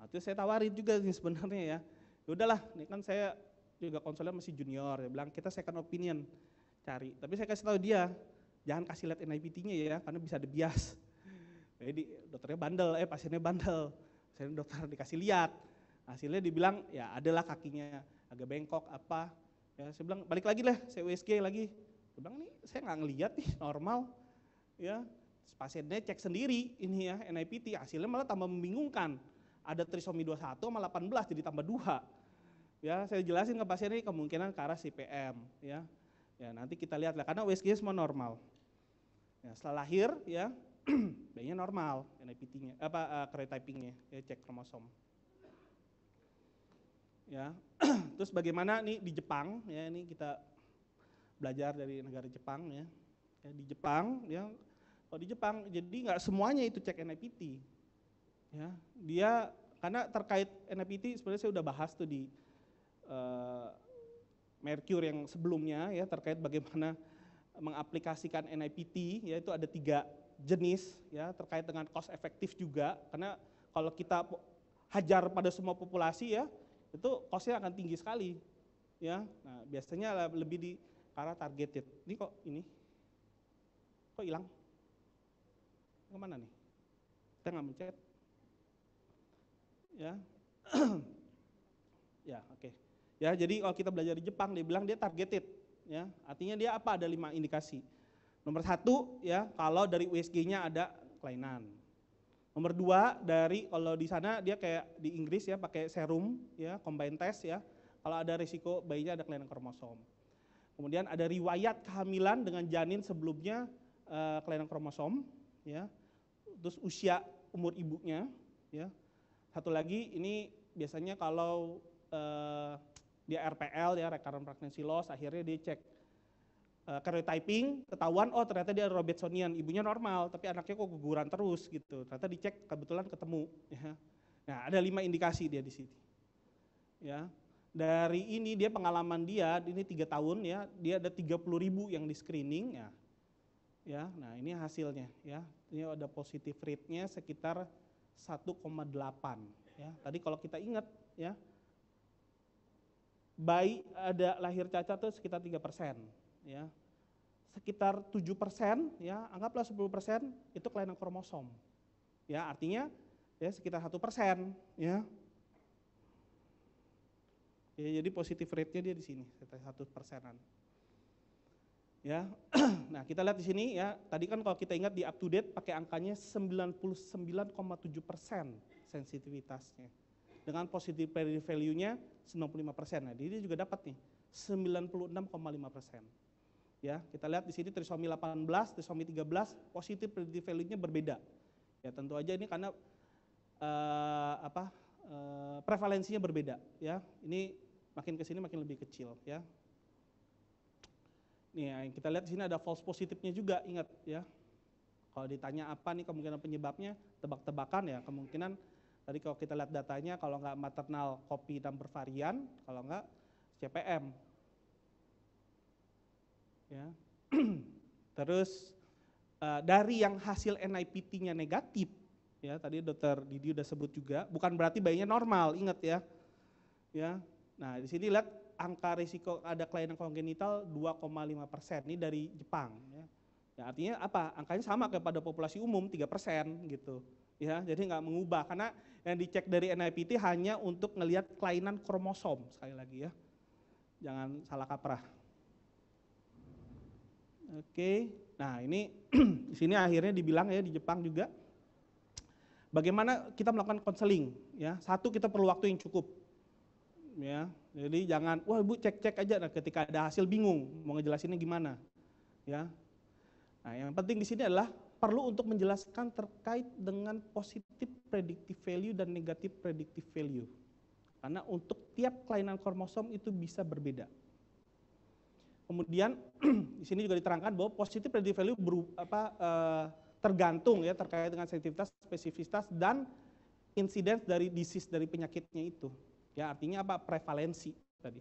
Nah, itu saya tawarin juga nih sebenarnya ya. Ya udahlah, ini kan saya juga konsolnya masih junior. Saya bilang kita second opinion cari. Tapi saya kasih tahu dia jangan kasih lihat NIPT-nya ya karena bisa ada bias. Jadi dokternya bandel, eh pasiennya bandel. Saya dokter dikasih lihat. Hasilnya dibilang ya adalah kakinya agak bengkok apa. Ya saya bilang balik lagi lah, saya USG lagi. Saya bilang nih saya nggak ngeliat nih normal ya pasiennya cek sendiri ini ya NIPT hasilnya malah tambah membingungkan ada trisomi 21 sama 18 jadi tambah dua ya saya jelasin ke pasien ini kemungkinan ke arah CPM ya ya nanti kita lihat lah karena USG semua normal ya, setelah lahir ya <clears throat> bayinya normal NIPT-nya apa uh, ya cek kromosom ya <clears throat> terus bagaimana nih di Jepang ya ini kita belajar dari negara Jepang ya ya, di Jepang ya kalau di Jepang jadi nggak semuanya itu cek NIPT ya dia karena terkait NIPT sebenarnya saya udah bahas tuh di uh, Mercure yang sebelumnya ya terkait bagaimana mengaplikasikan NIPT ya itu ada tiga jenis ya terkait dengan cost efektif juga karena kalau kita hajar pada semua populasi ya itu costnya akan tinggi sekali ya nah biasanya lebih di arah targeted ini kok ini Kok hilang? Kemana nih? Kita nggak mencet. Ya. <clears throat> ya, oke. Okay. Ya, jadi kalau kita belajar di Jepang, dia bilang dia targeted. Ya, artinya dia apa? Ada lima indikasi. Nomor satu, ya, kalau dari USG-nya ada kelainan. Nomor dua dari kalau di sana dia kayak di Inggris ya pakai serum ya combine test ya. Kalau ada risiko bayinya ada kelainan kromosom. Kemudian ada riwayat kehamilan dengan janin sebelumnya uh, kelainan kromosom, ya. Terus usia umur ibunya, ya. Satu lagi ini biasanya kalau uh, dia RPL ya recurrent pregnancy loss akhirnya dia cek uh, karyotyping ketahuan oh ternyata dia Robertsonian ibunya normal tapi anaknya kok keguguran terus gitu ternyata dicek kebetulan ketemu ya nah ada lima indikasi dia di sini ya dari ini dia pengalaman dia ini tiga tahun ya dia ada 30.000 ribu yang di screening ya ya. Nah, ini hasilnya ya. Ini ada positif rate-nya sekitar 1,8 ya. Tadi kalau kita ingat ya bayi ada lahir cacat itu sekitar 3% ya. Sekitar 7% ya, anggaplah 10% itu kelainan kromosom. Ya, artinya ya sekitar 1% ya. Ya, jadi positif rate-nya dia di sini, sekitar 1 persenan. Ya. <clears throat> nah, kita lihat di sini ya, tadi kan kalau kita ingat di up to date pakai angkanya 99,7% sensitivitasnya. Dengan positive value-nya 95%. Nah, jadi dia juga dapat nih 96,5%. Ya, kita lihat di sini trisomi 18, trisomi 13, positive predictive value-nya berbeda. Ya, tentu aja ini karena uh, apa? Uh, prevalensinya berbeda, ya. Ini makin ke sini makin lebih kecil, ya. Nih, yang kita lihat di sini ada false positifnya juga, ingat ya. Kalau ditanya apa nih kemungkinan penyebabnya, tebak-tebakan ya, kemungkinan tadi kalau kita lihat datanya, kalau nggak maternal copy dan bervarian kalau nggak CPM. Ya. <clears throat> Terus eh, dari yang hasil NIPT-nya negatif, ya tadi dokter Didi udah sebut juga, bukan berarti bayinya normal, ingat ya. Ya, Nah, di sini lihat angka risiko ada kelainan kongenital 2,5 persen. Ini dari Jepang. Ya. ya. artinya apa? Angkanya sama kayak pada populasi umum 3 persen gitu. Ya, jadi nggak mengubah karena yang dicek dari NIPT hanya untuk melihat kelainan kromosom sekali lagi ya. Jangan salah kaprah. Oke, nah ini <clears throat> di sini akhirnya dibilang ya di Jepang juga bagaimana kita melakukan konseling ya. Satu kita perlu waktu yang cukup ya jadi jangan, wah ibu cek-cek aja. Nah, ketika ada hasil bingung mau ngejelasinnya gimana, ya. Nah, yang penting di sini adalah perlu untuk menjelaskan terkait dengan positif predictive value dan negatif predictive value. Karena untuk tiap kelainan kromosom itu bisa berbeda. Kemudian <clears throat> di sini juga diterangkan bahwa positif predictive value beru, apa, eh, tergantung ya terkait dengan sensitivitas, spesifitas dan insiden dari disease dari penyakitnya itu. Ya artinya apa? Prevalensi tadi.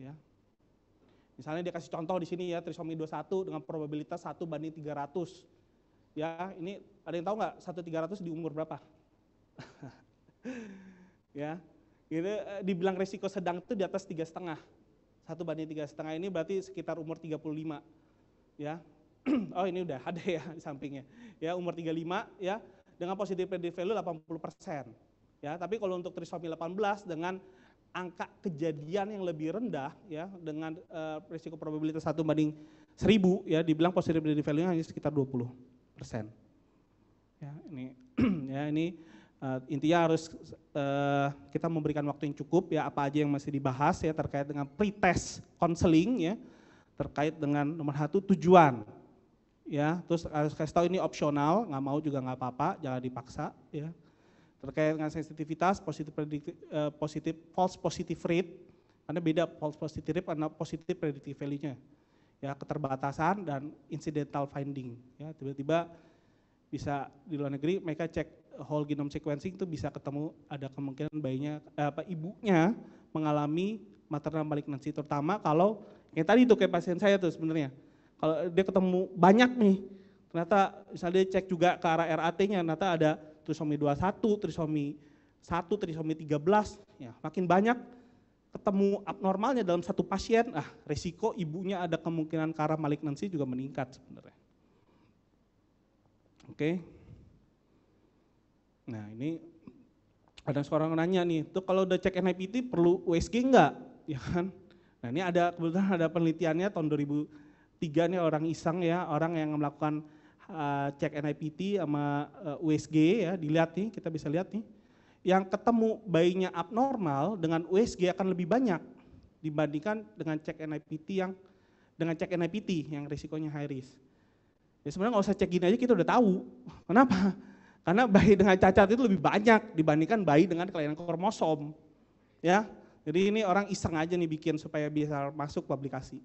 Ya. Misalnya dia kasih contoh di sini ya trisomi 21 dengan probabilitas 1 banding 300. Ya, ini ada yang tahu nggak 1 300 di umur berapa? <laughs> ya. ini gitu. eh, dibilang resiko sedang itu di atas tiga setengah. Satu banding tiga setengah ini berarti sekitar umur 35. Ya. <clears throat> oh ini udah ada ya di sampingnya. Ya umur 35 ya dengan positif predicted value 80 persen Ya, tapi kalau untuk trisomi 18 dengan angka kejadian yang lebih rendah ya dengan uh, risiko probabilitas satu banding 1000 ya dibilang positivity value hanya sekitar 20%. Ya, ini <clears throat> ya ini uh, intinya harus uh, kita memberikan waktu yang cukup ya apa aja yang masih dibahas ya terkait dengan pretest counseling ya terkait dengan nomor satu tujuan ya terus harus kasih tahu ini opsional nggak mau juga nggak apa-apa jangan dipaksa ya terkait dengan sensitivitas positif predictive, uh, positif false positive rate karena beda false positive rate karena positive predictive value-nya ya keterbatasan dan incidental finding ya tiba-tiba bisa di luar negeri mereka cek whole genome sequencing itu bisa ketemu ada kemungkinan bayinya eh, apa ibunya mengalami maternal malignancy terutama kalau yang tadi itu kayak pasien saya tuh sebenarnya kalau dia ketemu banyak nih ternyata misalnya dia cek juga ke arah RAT-nya ternyata ada trisomi 21, trisomi 1, trisomi 13, ya, makin banyak ketemu abnormalnya dalam satu pasien, ah resiko ibunya ada kemungkinan ke arah malignansi juga meningkat sebenarnya. Oke. Nah ini ada seorang nanya nih, tuh kalau udah cek NIPT perlu USG enggak? Ya kan? Nah ini ada kebetulan ada penelitiannya tahun 2003 nih orang iseng ya, orang yang melakukan uh, cek NIPT sama uh, eh, USG ya, dilihat nih, kita bisa lihat nih. Yang ketemu bayinya abnormal dengan USG akan lebih banyak dibandingkan dengan cek NIPT yang dengan cek NIPT yang risikonya high risk. Ya sebenarnya nggak usah cek gini aja kita udah tahu. <laughs> Kenapa? Karena bayi dengan cacat itu lebih banyak dibandingkan bayi dengan kelainan kromosom. Ya, jadi ini orang iseng aja nih bikin supaya bisa masuk publikasi.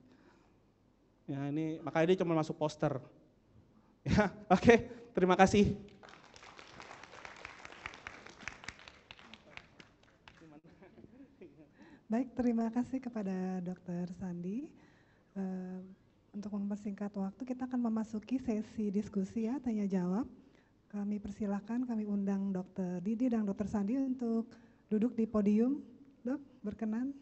Ya ini makanya dia cuma masuk poster. Ya, oke, okay, terima kasih. Baik, terima kasih kepada Dr. Sandi. Uh, untuk mempersingkat waktu, kita akan memasuki sesi diskusi ya, tanya jawab. Kami persilahkan, kami undang Dr. Didi dan Dr. Sandi untuk duduk di podium. Dok, berkenan.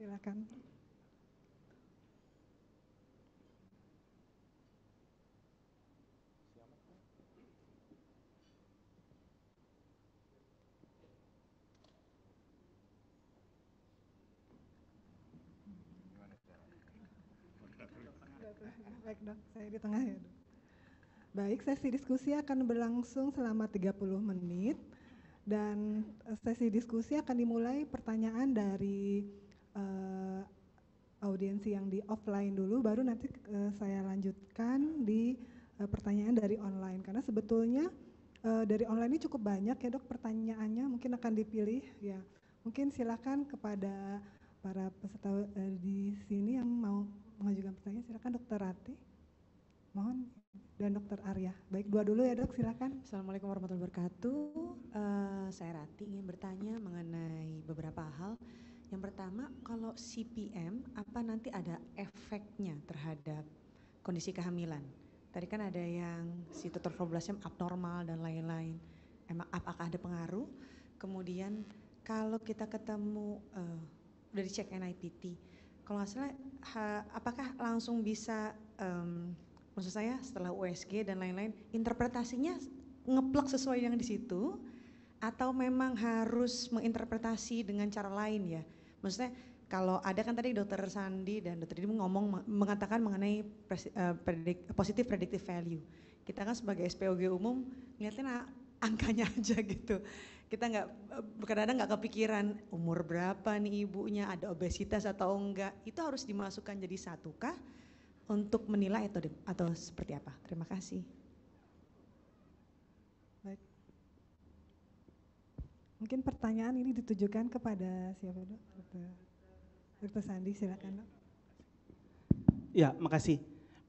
Silakan. Baik dong saya di tengah ya Baik, sesi diskusi akan berlangsung selama 30 menit dan eh, sesi diskusi akan dimulai pertanyaan dari uh, audiensi yang di offline dulu, baru nanti uh, saya lanjutkan di uh, pertanyaan dari online. Karena sebetulnya uh, dari online ini cukup banyak ya dok pertanyaannya, mungkin akan dipilih ya. Mungkin silakan kepada para peserta uh, di sini yang mau mengajukan pertanyaan, silakan dokter Rati. Mohon dan dokter Arya. Baik dua dulu ya dok, silakan. Assalamualaikum warahmatullahi wabarakatuh. Uh, saya Rati ingin bertanya mengenai beberapa hal yang pertama, kalau CPM, apa nanti ada efeknya terhadap kondisi kehamilan? Tadi kan ada yang si tutor abnormal dan lain-lain. Emang apakah ada pengaruh? Kemudian kalau kita ketemu eh, uh, dari cek NIPT, kalau nggak salah, ha, apakah langsung bisa, um, maksud saya setelah USG dan lain-lain, interpretasinya ngeplak sesuai yang di situ, atau memang harus menginterpretasi dengan cara lain ya? maksudnya kalau ada kan tadi dokter Sandi dan dokter Didi ngomong mengatakan mengenai pres, uh, eh, predik, positive predictive value. Kita kan sebagai SPOG umum ngeliatin angkanya <laughs> aja gitu. Kita nggak kadang-kadang nggak kepikiran umur berapa nih ibunya, ada obesitas atau enggak. Itu harus dimasukkan jadi satu kah untuk menilai atau atau seperti apa? Terima kasih. Mungkin pertanyaan ini ditujukan kepada siapa dok? Dokter Sandi silakan dok. Ya makasih.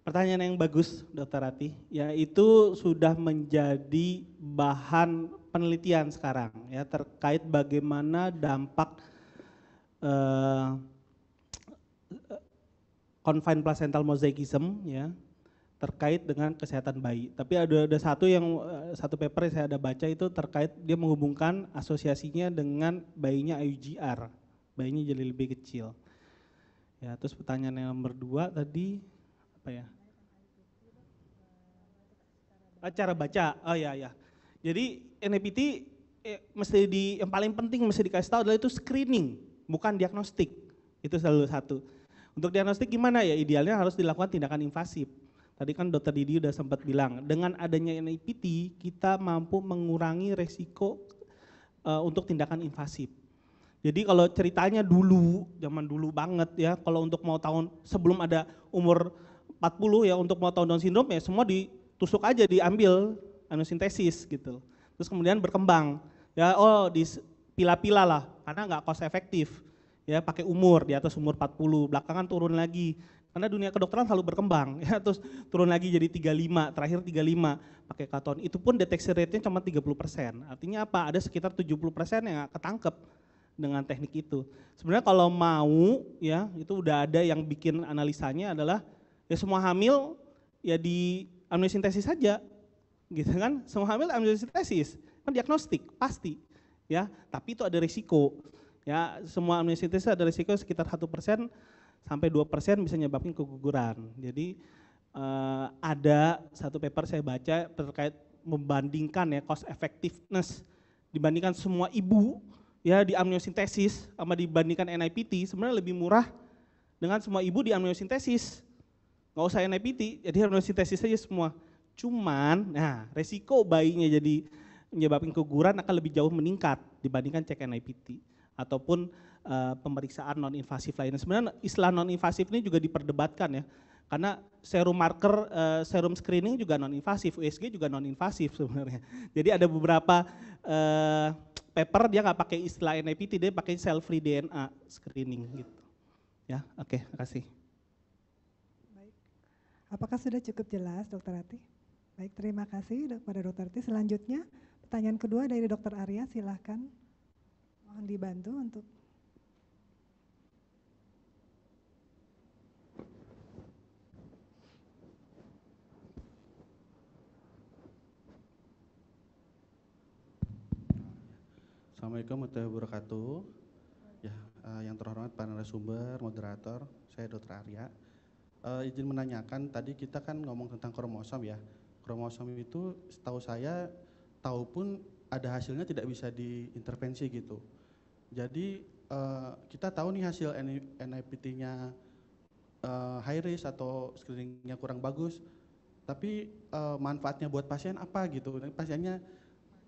Pertanyaan yang bagus dokter Rati, yaitu sudah menjadi bahan penelitian sekarang ya terkait bagaimana dampak eh, eh confined placental mosaicism ya terkait dengan kesehatan bayi. Tapi ada ada satu yang eh, satu paper yang saya ada baca itu terkait dia menghubungkan asosiasinya dengan bayinya IUGR, bayinya jadi lebih kecil. Ya, terus pertanyaan yang nomor dua tadi apa ya? Ah, cara baca, oh ya ya. Jadi NAPT eh, mesti di yang paling penting mesti dikasih tahu adalah itu screening, bukan diagnostik. Itu selalu satu. Untuk diagnostik gimana ya? Idealnya harus dilakukan tindakan invasif Tadi kan dokter Didi udah sempat bilang, dengan adanya NIPT kita mampu mengurangi resiko uh, untuk tindakan invasif. Jadi kalau ceritanya dulu, zaman dulu banget ya, kalau untuk mau tahun sebelum ada umur 40 ya untuk mau tahun Down syndrome ya semua ditusuk aja diambil anosintesis gitu. Terus kemudian berkembang. Ya oh di pila-pila lah karena nggak cost efektif. Ya pakai umur di atas umur 40, belakangan turun lagi. Karena dunia kedokteran selalu berkembang, <laughs> ya, terus turun lagi jadi 35, terakhir 35 pakai katon. Itu pun deteksi rate-nya cuma 30%. Artinya apa? Ada sekitar 70% yang ketangkep dengan teknik itu. Sebenarnya kalau mau ya itu udah ada yang bikin analisanya adalah ya semua hamil ya di amniosintesis saja. Gitu kan? Semua hamil amniosintesis. Kan diagnostik pasti ya, tapi itu ada risiko. Ya, semua amniosintesis ada risiko sekitar satu persen sampai 2% bisa menyebabkan keguguran. Jadi uh, ada satu paper saya baca terkait membandingkan ya cost effectiveness dibandingkan semua ibu ya di amniosintesis sama dibandingkan NIPT sebenarnya lebih murah dengan semua ibu di amniosintesis. Nggak usah NIPT, jadi amniosintesis saja semua. Cuman, nah resiko bayinya jadi menyebabkan keguguran akan lebih jauh meningkat dibandingkan cek NIPT ataupun Eh, pemeriksaan non invasif lainnya. Sebenarnya istilah non invasif ini juga diperdebatkan ya. Karena serum marker, eh, serum screening juga non invasif, USG juga non invasif sebenarnya. <laughs> Jadi ada beberapa eh, paper dia nggak pakai istilah NIPT, dia pakai cell free DNA screening gitu. Ya, oke, okay, kasih Baik. Apakah sudah cukup jelas, Dokter Ati? Baik, terima kasih kepada Dokter Ati. Selanjutnya, pertanyaan kedua dari Dokter Arya, silahkan mohon dibantu untuk Assalamualaikum warahmatullahi wabarakatuh. Ya, uh, yang terhormat para narasumber, moderator, saya Dr. Arya. Uh, izin menanyakan, tadi kita kan ngomong tentang kromosom ya. Kromosom itu setahu saya, tahu pun ada hasilnya tidak bisa diintervensi gitu. Jadi uh, kita tahu nih hasil NIPT-nya uh, high risk atau screeningnya kurang bagus, tapi uh, manfaatnya buat pasien apa gitu? Pasiennya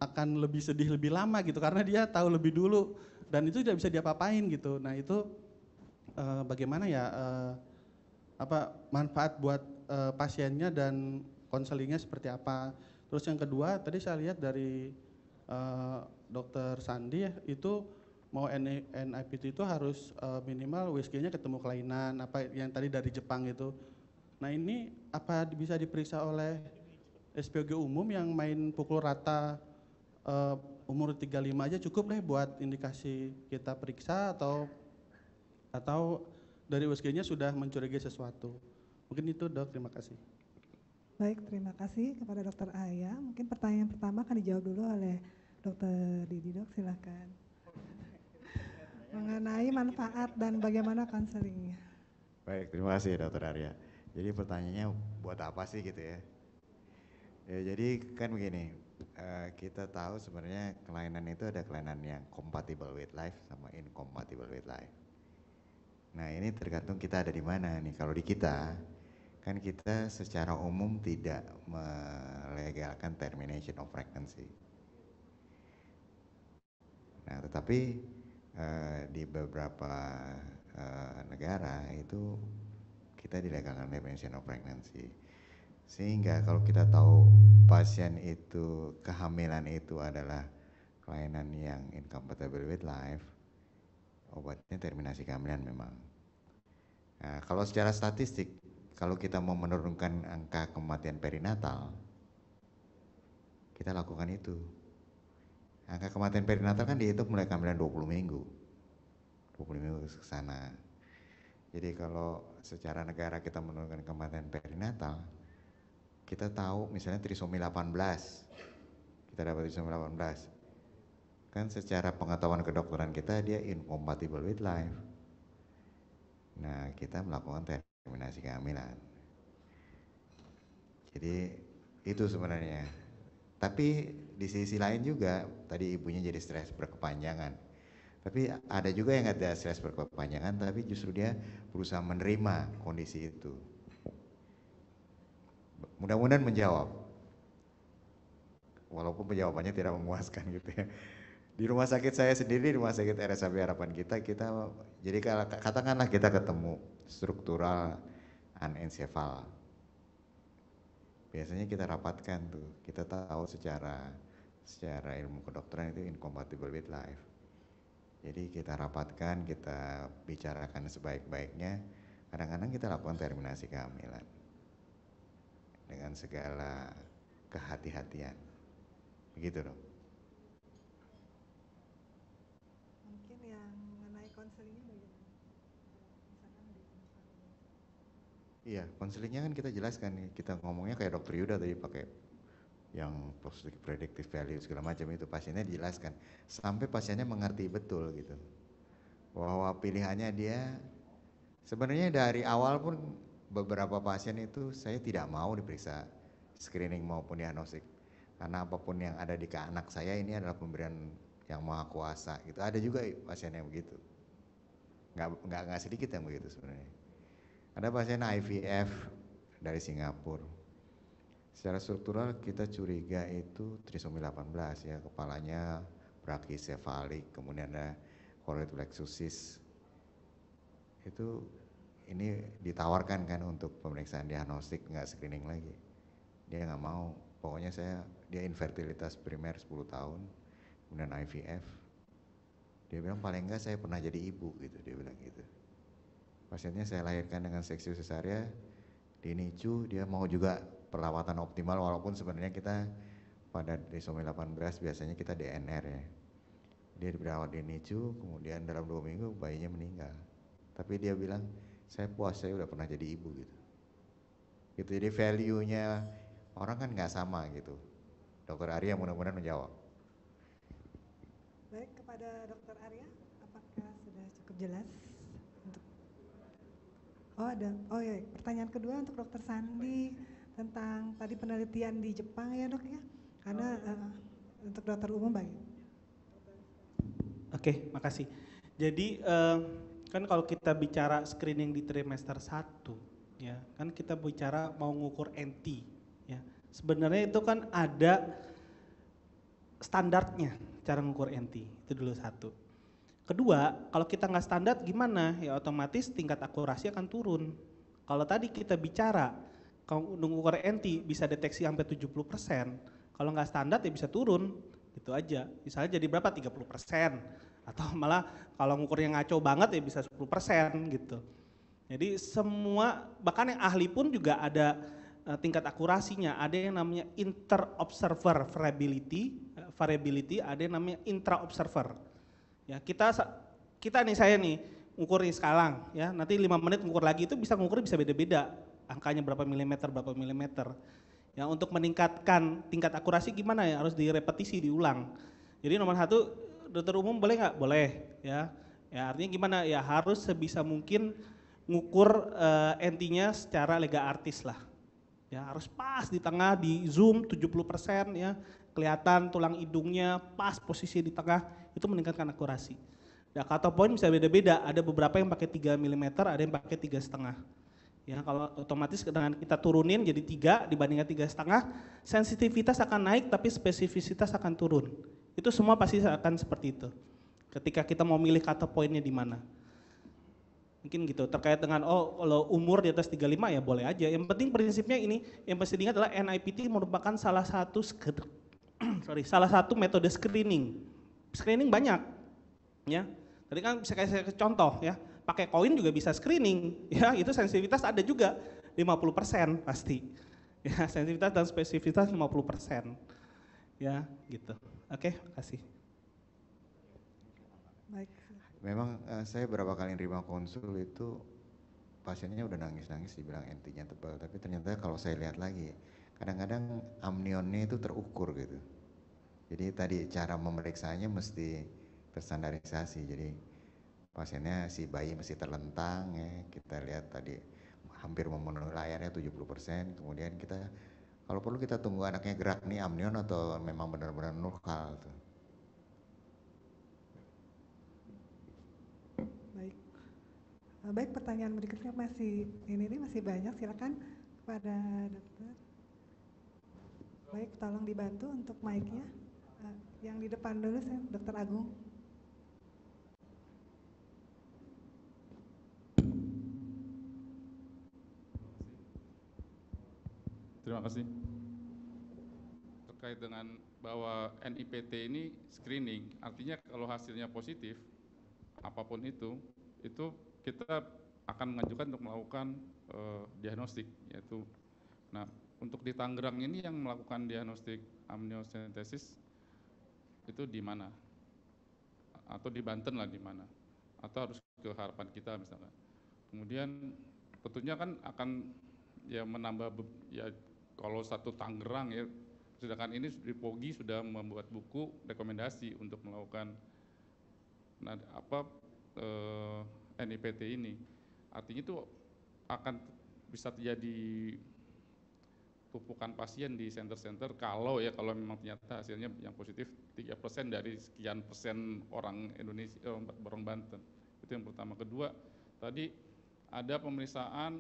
akan lebih sedih lebih lama gitu karena dia tahu lebih dulu dan itu tidak bisa diapa-apain gitu. Nah itu uh, bagaimana ya uh, apa manfaat buat uh, pasiennya dan konselingnya seperti apa. Terus yang kedua tadi saya lihat dari uh, dokter Sandi ya itu mau NIPT itu harus uh, minimal whisky ketemu kelainan apa yang tadi dari Jepang itu. Nah ini apa bisa diperiksa oleh SPG umum yang main pukul rata uh, umur 35 aja cukup deh buat indikasi kita periksa atau atau dari USG-nya sudah mencurigai sesuatu. Mungkin itu dok, terima kasih. Baik, terima kasih kepada dokter Aya. Mungkin pertanyaan pertama akan dijawab dulu oleh dokter Didi dok, silahkan. Mengenai manfaat dan bagaimana konselingnya. Baik, terima kasih dokter Arya. Jadi pertanyaannya buat apa sih gitu ya? Ya jadi kan begini, Eh, kita tahu sebenarnya kelainan itu ada kelainan yang compatible with life sama incompatible with life. Nah ini tergantung kita ada di mana nih. Kalau di kita kan kita secara umum tidak melegalkan termination of pregnancy. Nah tetapi uh, di beberapa uh, negara itu kita dilegalkan termination of pregnancy sehingga kalau kita tahu pasien itu kehamilan itu adalah kelainan yang incompatible with life, obatnya terminasi kehamilan memang. Nah, kalau secara statistik, kalau kita mau menurunkan angka kematian perinatal, kita lakukan itu. Angka kematian perinatal kan dihitung mulai kehamilan 20 minggu. 20 minggu ke sana. Jadi kalau secara negara kita menurunkan kematian perinatal, kita tahu misalnya trisomi 18 kita dapat trisomi 18 kan secara pengetahuan kedokteran kita dia incompatible with life nah kita melakukan terminasi kehamilan jadi itu sebenarnya tapi di sisi lain juga tadi ibunya jadi stres berkepanjangan tapi ada juga yang ada stres berkepanjangan tapi justru dia berusaha menerima kondisi itu Mudah-mudahan menjawab. Walaupun jawabannya tidak memuaskan gitu ya. Di rumah sakit saya sendiri, di rumah sakit RSAB Harapan kita, kita jadi katakanlah kita ketemu struktural anencefal. Biasanya kita rapatkan tuh, kita tahu secara secara ilmu kedokteran itu incompatible with life. Jadi kita rapatkan, kita bicarakan sebaik-baiknya. Kadang-kadang kita lakukan terminasi kehamilan dengan segala kehati-hatian. Begitu dong. Mungkin yang mengenai konselingnya bagaimana? Iya, konselingnya kan kita jelaskan, kita ngomongnya kayak dokter Yuda tadi pakai yang positive predictive value segala macam itu pasiennya dijelaskan sampai pasiennya mengerti betul gitu bahwa pilihannya dia sebenarnya dari awal pun beberapa pasien itu saya tidak mau diperiksa screening maupun diagnostik karena apapun yang ada di anak saya ini adalah pemberian yang maha kuasa itu ada juga pasien yang begitu nggak nggak nggak sedikit yang begitu sebenarnya ada pasien IVF dari Singapura secara struktural kita curiga itu trisomi 18 ya kepalanya brachycephalic kemudian ada choroid plexusis itu ini ditawarkan kan untuk pemeriksaan diagnostik nggak screening lagi dia nggak mau pokoknya saya dia infertilitas primer 10 tahun kemudian IVF dia bilang paling enggak saya pernah jadi ibu gitu dia bilang gitu pasiennya saya lahirkan dengan seksi di NICU. dia mau juga perawatan optimal walaupun sebenarnya kita pada trisomi 18 biasanya kita DNR ya dia dirawat di NICU, kemudian dalam dua minggu bayinya meninggal tapi dia bilang saya puas saya udah pernah jadi ibu gitu gitu jadi value nya orang kan nggak sama gitu dokter Arya mudah-mudahan menjawab baik kepada dokter Arya apakah sudah cukup jelas untuk oh ada oh ya pertanyaan kedua untuk dokter Sandi tentang tadi penelitian di Jepang ya dok ya karena oh. uh, untuk dokter umum baik oke okay, makasih jadi uh, kan kalau kita bicara screening di trimester 1 ya kan kita bicara mau ngukur NT ya sebenarnya itu kan ada standarnya cara ngukur NT itu dulu satu kedua kalau kita nggak standar gimana ya otomatis tingkat akurasi akan turun kalau tadi kita bicara kalau ngukur NT bisa deteksi sampai 70 persen kalau nggak standar ya bisa turun gitu aja misalnya jadi berapa 30 persen atau malah kalau ngukurnya ngaco banget ya bisa 10% gitu. Jadi semua bahkan yang ahli pun juga ada uh, tingkat akurasinya. Ada yang namanya inter-observer variability, uh, variability, ada yang namanya intra-observer. Ya, kita kita nih saya nih ngukur nih sekarang ya, nanti lima menit ngukur lagi itu bisa ngukur bisa beda-beda. Angkanya berapa milimeter, berapa milimeter. Ya untuk meningkatkan tingkat akurasi gimana ya harus direpetisi diulang. Jadi nomor satu dokter umum boleh nggak? Boleh, ya. Ya artinya gimana? Ya harus sebisa mungkin ngukur uh, entinya secara lega artis lah. Ya harus pas di tengah, di zoom 70% ya. Kelihatan tulang hidungnya pas posisi di tengah, itu meningkatkan akurasi. Nah, kata point bisa beda-beda. Ada beberapa yang pakai 3 mm, ada yang pakai tiga setengah. Ya, kalau otomatis dengan kita turunin jadi tiga dibandingkan tiga setengah, sensitivitas akan naik tapi spesifisitas akan turun. Itu semua pasti akan seperti itu. Ketika kita mau milih kata poinnya di mana. Mungkin gitu, terkait dengan oh kalau umur di atas 35 ya boleh aja. Yang penting prinsipnya ini, yang pasti diingat adalah NIPT merupakan salah satu <clears throat> sorry, salah satu metode screening. Screening banyak. Ya. Tadi kan bisa saya contoh ya, pakai koin juga bisa screening. <laughs> Ya, itu sensitivitas ada juga 50% pasti. <laughs> Ya, sensitivitas dan spesifitas 50%. Ya, gitu. Oke, okay, kasih. Baik. Memang uh, saya berapa kali nerima konsul itu pasiennya udah nangis-nangis dibilang entinya tebal, tapi ternyata kalau saya lihat lagi kadang-kadang amnionnya itu terukur gitu. Jadi tadi cara memeriksanya mesti terstandarisasi. Jadi pasiennya si bayi mesti terlentang ya, kita lihat tadi hampir memenuhi layarnya 70%, kemudian kita kalau perlu kita tunggu anaknya gerak nih amnion atau memang benar-benar nurkal tuh. Baik. Eh, baik, pertanyaan berikutnya masih ini ini masih banyak silakan kepada dokter. Baik, tolong dibantu untuk mic-nya. Eh, yang di depan dulu saya, Dokter Agung. terima kasih. Terkait dengan bahwa NIPT ini screening, artinya kalau hasilnya positif, apapun itu, itu kita akan mengajukan untuk melakukan uh, diagnostik, yaitu, nah untuk di Tangerang ini yang melakukan diagnostik amniocentesis itu di mana? Atau di Banten lah di mana? Atau harus ke harapan kita misalnya? Kemudian tentunya kan akan ya menambah ya kalau satu Tangerang ya sedangkan ini di Pogi sudah membuat buku rekomendasi untuk melakukan nah, apa eh, NIPT ini artinya itu akan bisa terjadi pupukan pasien di center-center kalau ya kalau memang ternyata hasilnya yang positif tiga persen dari sekian persen orang Indonesia eh, orang Banten. Itu yang pertama. Kedua, tadi ada pemeriksaan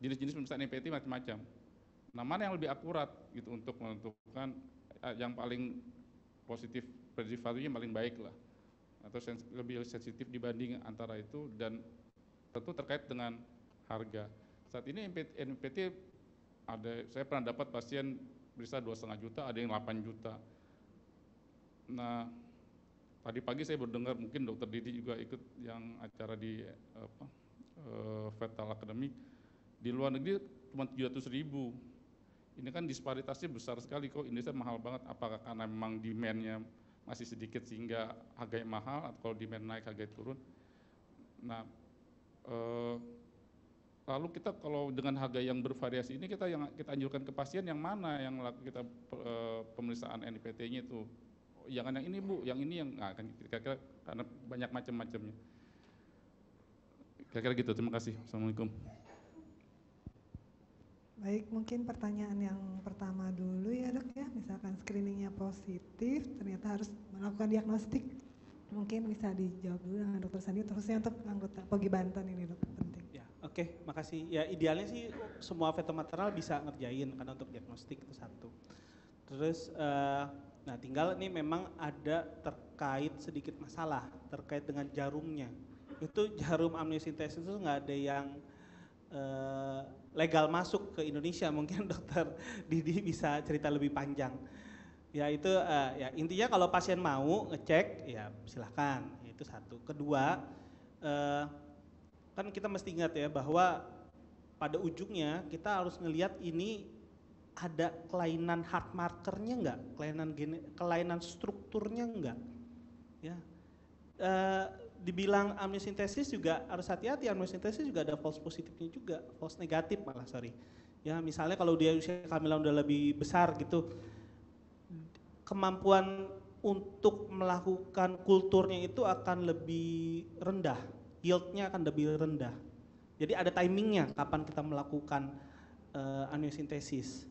jenis-jenis pemeriksaan Nipt macam-macam nah mana yang lebih akurat gitu untuk menentukan eh, yang paling positif predictive value-nya paling baik lah atau sens lebih sensitif dibanding antara itu dan tentu terkait dengan harga saat ini NPT, NPT ada saya pernah dapat pasien bisa dua setengah juta ada yang 8 juta nah tadi pagi saya berdengar mungkin dokter Didi juga ikut yang acara di eh, apa, uh, Academy di luar negeri cuma tujuh ratus ribu ini kan disparitasnya besar sekali kok Indonesia mahal banget apakah karena memang demandnya masih sedikit sehingga harga yang mahal atau kalau demand naik harga turun nah eh, lalu kita kalau dengan harga yang bervariasi ini kita yang kita anjurkan ke pasien yang mana yang kita eh, pemeriksaan NIPT-nya itu jangan yang ini bu yang ini yang nah, kan kira-kira karena banyak macam-macamnya kira-kira gitu terima kasih assalamualaikum Baik, mungkin pertanyaan yang pertama dulu ya dok ya, misalkan screeningnya positif, ternyata harus melakukan diagnostik. Mungkin bisa dijawab dulu dengan dokter Sandi, terusnya untuk anggota Pogi Banten ini dok, penting. Ya, oke, okay, makasih. Ya idealnya sih semua maternal bisa ngerjain, karena untuk diagnostik itu satu. Terus, uh, nah tinggal ini memang ada terkait sedikit masalah, terkait dengan jarumnya. Itu jarum amniosintesis itu nggak ada yang Eh, legal masuk ke Indonesia mungkin <laughs> dokter Didi bisa cerita lebih panjang ya itu uh, ya intinya kalau pasien mau ngecek ya silahkan ya, itu satu kedua uh, kan kita mesti ingat ya bahwa pada ujungnya kita harus ngelihat ini ada kelainan hard markernya enggak kelainan gene, kelainan strukturnya enggak ya uh, dibilang amniosintesis juga harus hati-hati amniosintesis juga ada false positifnya juga false negatif malah sorry ya misalnya kalau dia usia kehamilan udah lebih besar gitu kemampuan untuk melakukan kulturnya itu akan lebih rendah yieldnya akan lebih rendah jadi ada timingnya kapan kita melakukan uh, eh, amniosintesis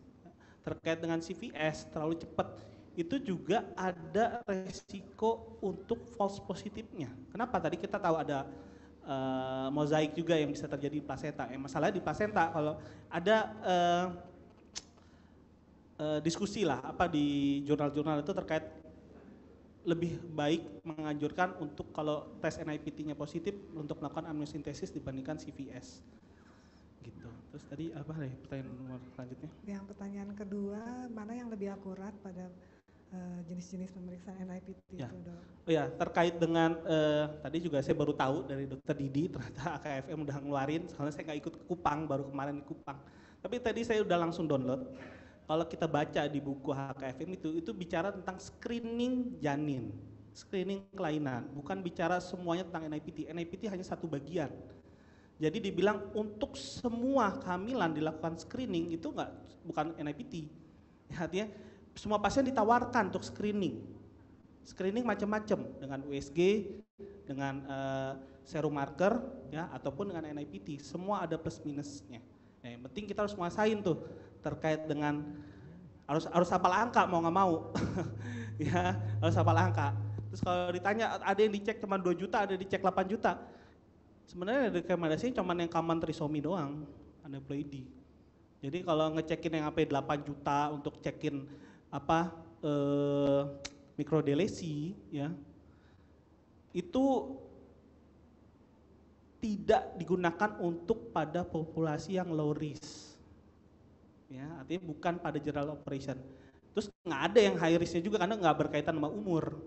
terkait dengan CVS terlalu cepat itu juga ada resiko untuk false positifnya. Kenapa? Tadi kita tahu ada uh, mozaik juga yang bisa terjadi di plasenta. Eh, masalah di plasenta kalau ada uh, uh, diskusi lah apa di jurnal-jurnal itu terkait lebih baik menganjurkan untuk kalau tes NIPT-nya positif untuk melakukan amniosintesis dibandingkan CVS gitu. Terus tadi apa nih pertanyaan selanjutnya? Yang pertanyaan kedua, mana yang lebih akurat pada Eh, jenis-jenis pemeriksaan NIPT ya. itu dok. Oh ya, terkait dengan uh, tadi juga saya baru tahu dari dokter Didi <laughs> ternyata AKFM udah ngeluarin, soalnya saya nggak ikut ke Kupang, baru kemarin di Kupang. Tapi tadi saya udah langsung download. Kalau kita baca di buku HKFM itu, itu bicara tentang screening janin, screening kelainan, bukan bicara semuanya tentang NIPT. NIPT hanya satu bagian. Jadi dibilang untuk semua kehamilan dilakukan screening itu enggak bukan NIPT. Artinya semua pasien ditawarkan untuk screening. Screening macam-macam dengan USG, dengan uh, eh, serum marker, ya, ataupun dengan NIPT. Semua ada plus minusnya. Nah, yang penting kita harus menguasain tuh terkait dengan harus harus hafal angka mau nggak mau, <laughs> ya harus hafal angka. Terus kalau ditanya ada yang dicek cuma 2 juta, ada yang dicek 8 juta. Sebenarnya ada rekomendasi cuma yang common trisomi doang, aneuploidy. Jadi kalau ngecekin yang sampai 8 juta untuk cekin apa eh, mikrodelesi ya itu tidak digunakan untuk pada populasi yang low risk. Ya, artinya bukan pada general operation. Terus nggak ada yang high risknya juga karena nggak berkaitan sama umur.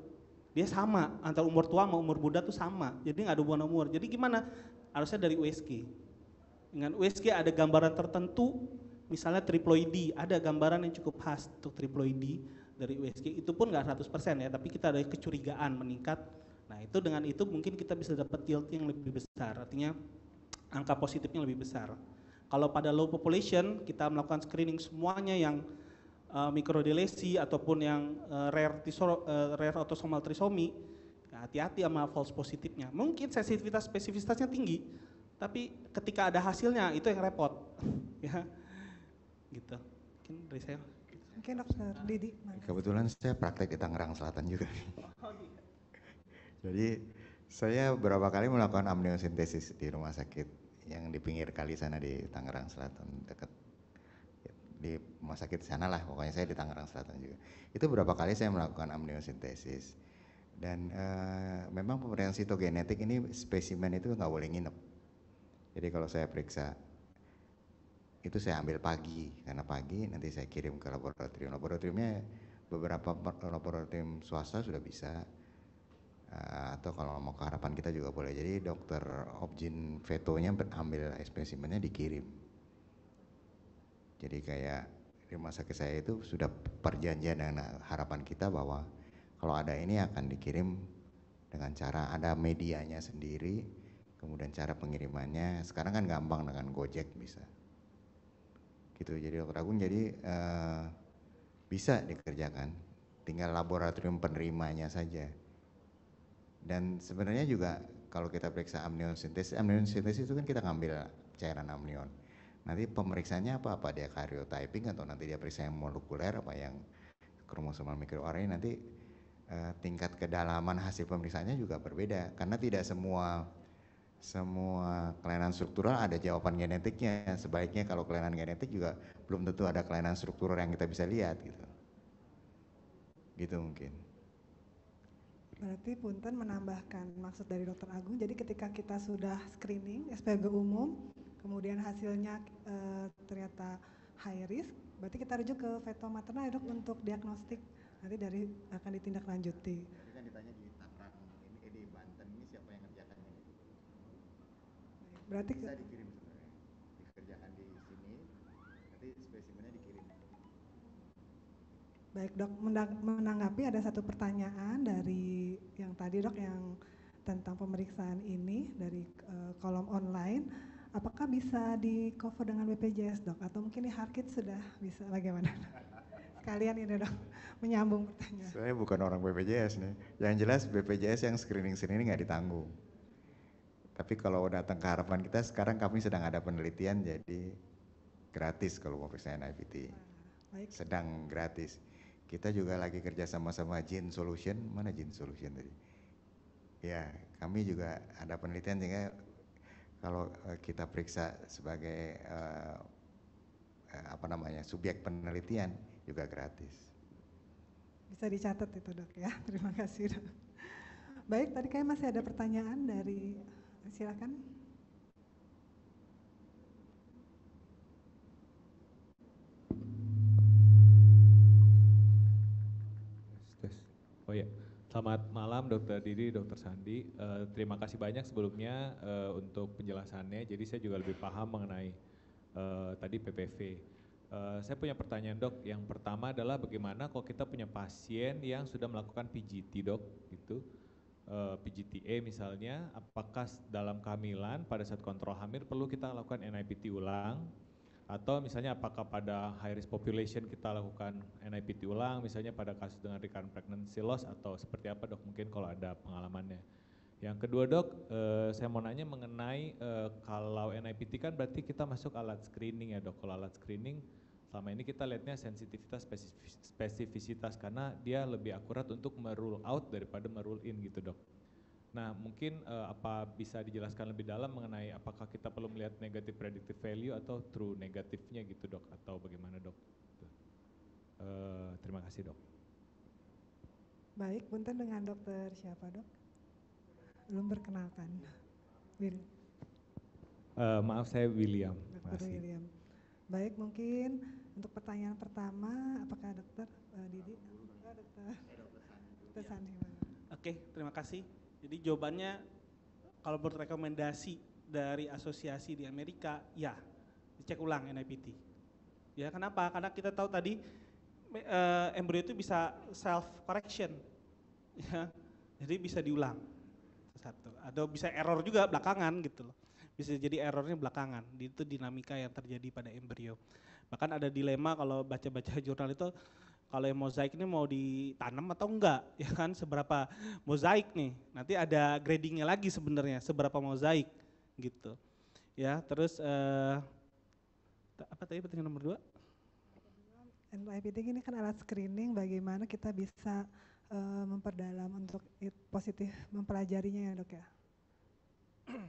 Dia sama, antara umur tua sama umur muda tuh sama. Jadi nggak ada hubungan umur. Jadi gimana? Harusnya dari USG. Dengan USG ada gambaran tertentu misalnya triploidi, ada gambaran yang cukup khas untuk triploidi dari USG, itu pun nggak 100% ya, tapi kita ada kecurigaan meningkat. Nah itu dengan itu mungkin kita bisa dapat yield yang lebih besar, artinya angka positifnya lebih besar. Kalau pada low population, kita melakukan screening semuanya yang uh, eh, mikrodelesi ataupun yang uh, rare, tisor, uh, eh, rare autosomal trisomi, ya hati-hati ya, sama false positifnya. Mungkin sensitivitas spesifitasnya tinggi, tapi ketika ada hasilnya itu yang repot. <laughs> ya gitu mungkin dari saya oke dokter Didi kebetulan saya praktek di Tangerang Selatan juga oh, iya. jadi saya beberapa kali melakukan amniosintesis di rumah sakit yang di pinggir kali sana di Tangerang Selatan dekat di rumah sakit sana lah pokoknya saya di Tangerang Selatan juga itu berapa kali saya melakukan amniosintesis dan e, memang pemeriksaan sitogenetik ini spesimen itu nggak boleh nginep jadi kalau saya periksa itu saya ambil pagi karena pagi nanti saya kirim ke laboratorium laboratoriumnya beberapa laboratorium swasta sudah bisa eh, atau kalau mau ke harapan kita juga boleh jadi dokter objin vetonya ambil spesimennya dikirim jadi kayak rumah sakit saya itu sudah perjanjian dengan harapan kita bahwa kalau ada ini akan dikirim dengan cara ada medianya sendiri kemudian cara pengirimannya sekarang kan gampang dengan Gojek bisa gitu jadi dokter agung jadi uh, bisa dikerjakan tinggal laboratorium penerimanya saja dan sebenarnya juga kalau kita periksa amnion sintesis, amnion sintesis itu kan kita ngambil cairan amnion nanti pemeriksaannya apa apa dia karyotyping atau nanti dia periksa yang molekuler apa yang kromosomal mikroRNA nanti uh, tingkat kedalaman hasil pemeriksaannya juga berbeda karena tidak semua semua kelainan struktural ada jawaban genetiknya. Sebaiknya kalau kelainan genetik juga belum tentu ada kelainan struktural yang kita bisa lihat gitu. Gitu mungkin. Berarti Punten menambahkan maksud dari Dokter Agung, jadi ketika kita sudah screening SPB umum, kemudian hasilnya e, ternyata high risk, berarti kita rujuk ke veto maternal ya, untuk diagnostik, nanti dari akan ditindaklanjuti. Berarti bisa dikirim sebenarnya. Dikerjakan di sini, nanti spesimennya dikirim. Baik dok, menanggapi ada satu pertanyaan dari yang tadi dok yang tentang pemeriksaan ini dari eh, kolom online. Apakah bisa di cover dengan BPJS dok? Atau mungkin di Harkit sudah bisa bagaimana? <laughs> Sekalian ini dok, menyambung pertanyaan. Saya bukan orang BPJS nih. Yang jelas BPJS yang screening sini nggak ditanggung tapi kalau datang ke harapan kita, sekarang kami sedang ada penelitian jadi gratis kalau mau periksa NIPT. Baik. Sedang gratis. Kita juga lagi kerja sama-sama Gene Solution. Mana Gene Solution tadi? Ya, kami juga ada penelitian sehingga kalau eh, kita periksa sebagai uh, apa namanya subjek penelitian juga gratis. Bisa dicatat itu dok ya. <laughs> Terima kasih dok. Baik, tadi kayak masih ada pertanyaan dari silakan. Oh ya, selamat malam Dokter Didi, Dokter Sandi. Uh, terima kasih banyak sebelumnya uh, untuk penjelasannya. Jadi saya juga lebih paham mengenai uh, tadi PPV. Uh, saya punya pertanyaan dok. Yang pertama adalah bagaimana kalau kita punya pasien yang sudah melakukan PGT dok, Itu. Eh, PGTA misalnya, apakah dalam kehamilan pada saat kontrol hamil perlu kita lakukan NIPT ulang atau misalnya apakah pada high risk population kita lakukan NIPT ulang misalnya pada kasus dengan recurrent pregnancy loss atau seperti apa dok mungkin kalau ada pengalamannya. Yang kedua dok, eh, saya mau nanya mengenai eh, kalau NIPT kan berarti kita masuk alat screening ya dok. Kalau alat screening selama ini kita lihatnya sensitivitas spesifisitas karena dia lebih akurat untuk merule out daripada merule in gitu dok. Nah mungkin uh, apa bisa dijelaskan lebih dalam mengenai apakah kita perlu melihat negative predictive value atau true negatifnya gitu dok atau bagaimana dok? Uh, terima kasih dok. Baik, punten dengan dokter siapa dok? Belum perkenalkan. Uh, eh, maaf saya William. Dokter William. Baik, mungkin untuk pertanyaan pertama, apakah dokter uh, Didi? dokter. Dokter Sandi. Ya. Oke, terima kasih. Jadi jawabannya kalau menurut rekomendasi dari asosiasi di Amerika, ya dicek ulang NIPT. Ya, kenapa? Karena kita tahu tadi uh, embrio itu bisa self correction. <laughs> Ya. Jadi bisa diulang. Satu. Atau bisa error juga belakangan gitu loh bisa jadi errornya belakangan. Itu dinamika yang terjadi pada embrio. Bahkan ada dilema kalau baca-baca <laughs> jurnal itu kalau yang mozaik ini mau ditanam atau enggak, <laughs> ya kan seberapa mozaik nih. Nanti ada gradingnya lagi sebenarnya seberapa mozaik gitu. Ya, terus eh, apa tadi pertanyaan nomor dua? NIPD ini kan alat screening bagaimana kita bisa uh, memperdalam untuk positif mempelajarinya ya dok ya? <clears throat>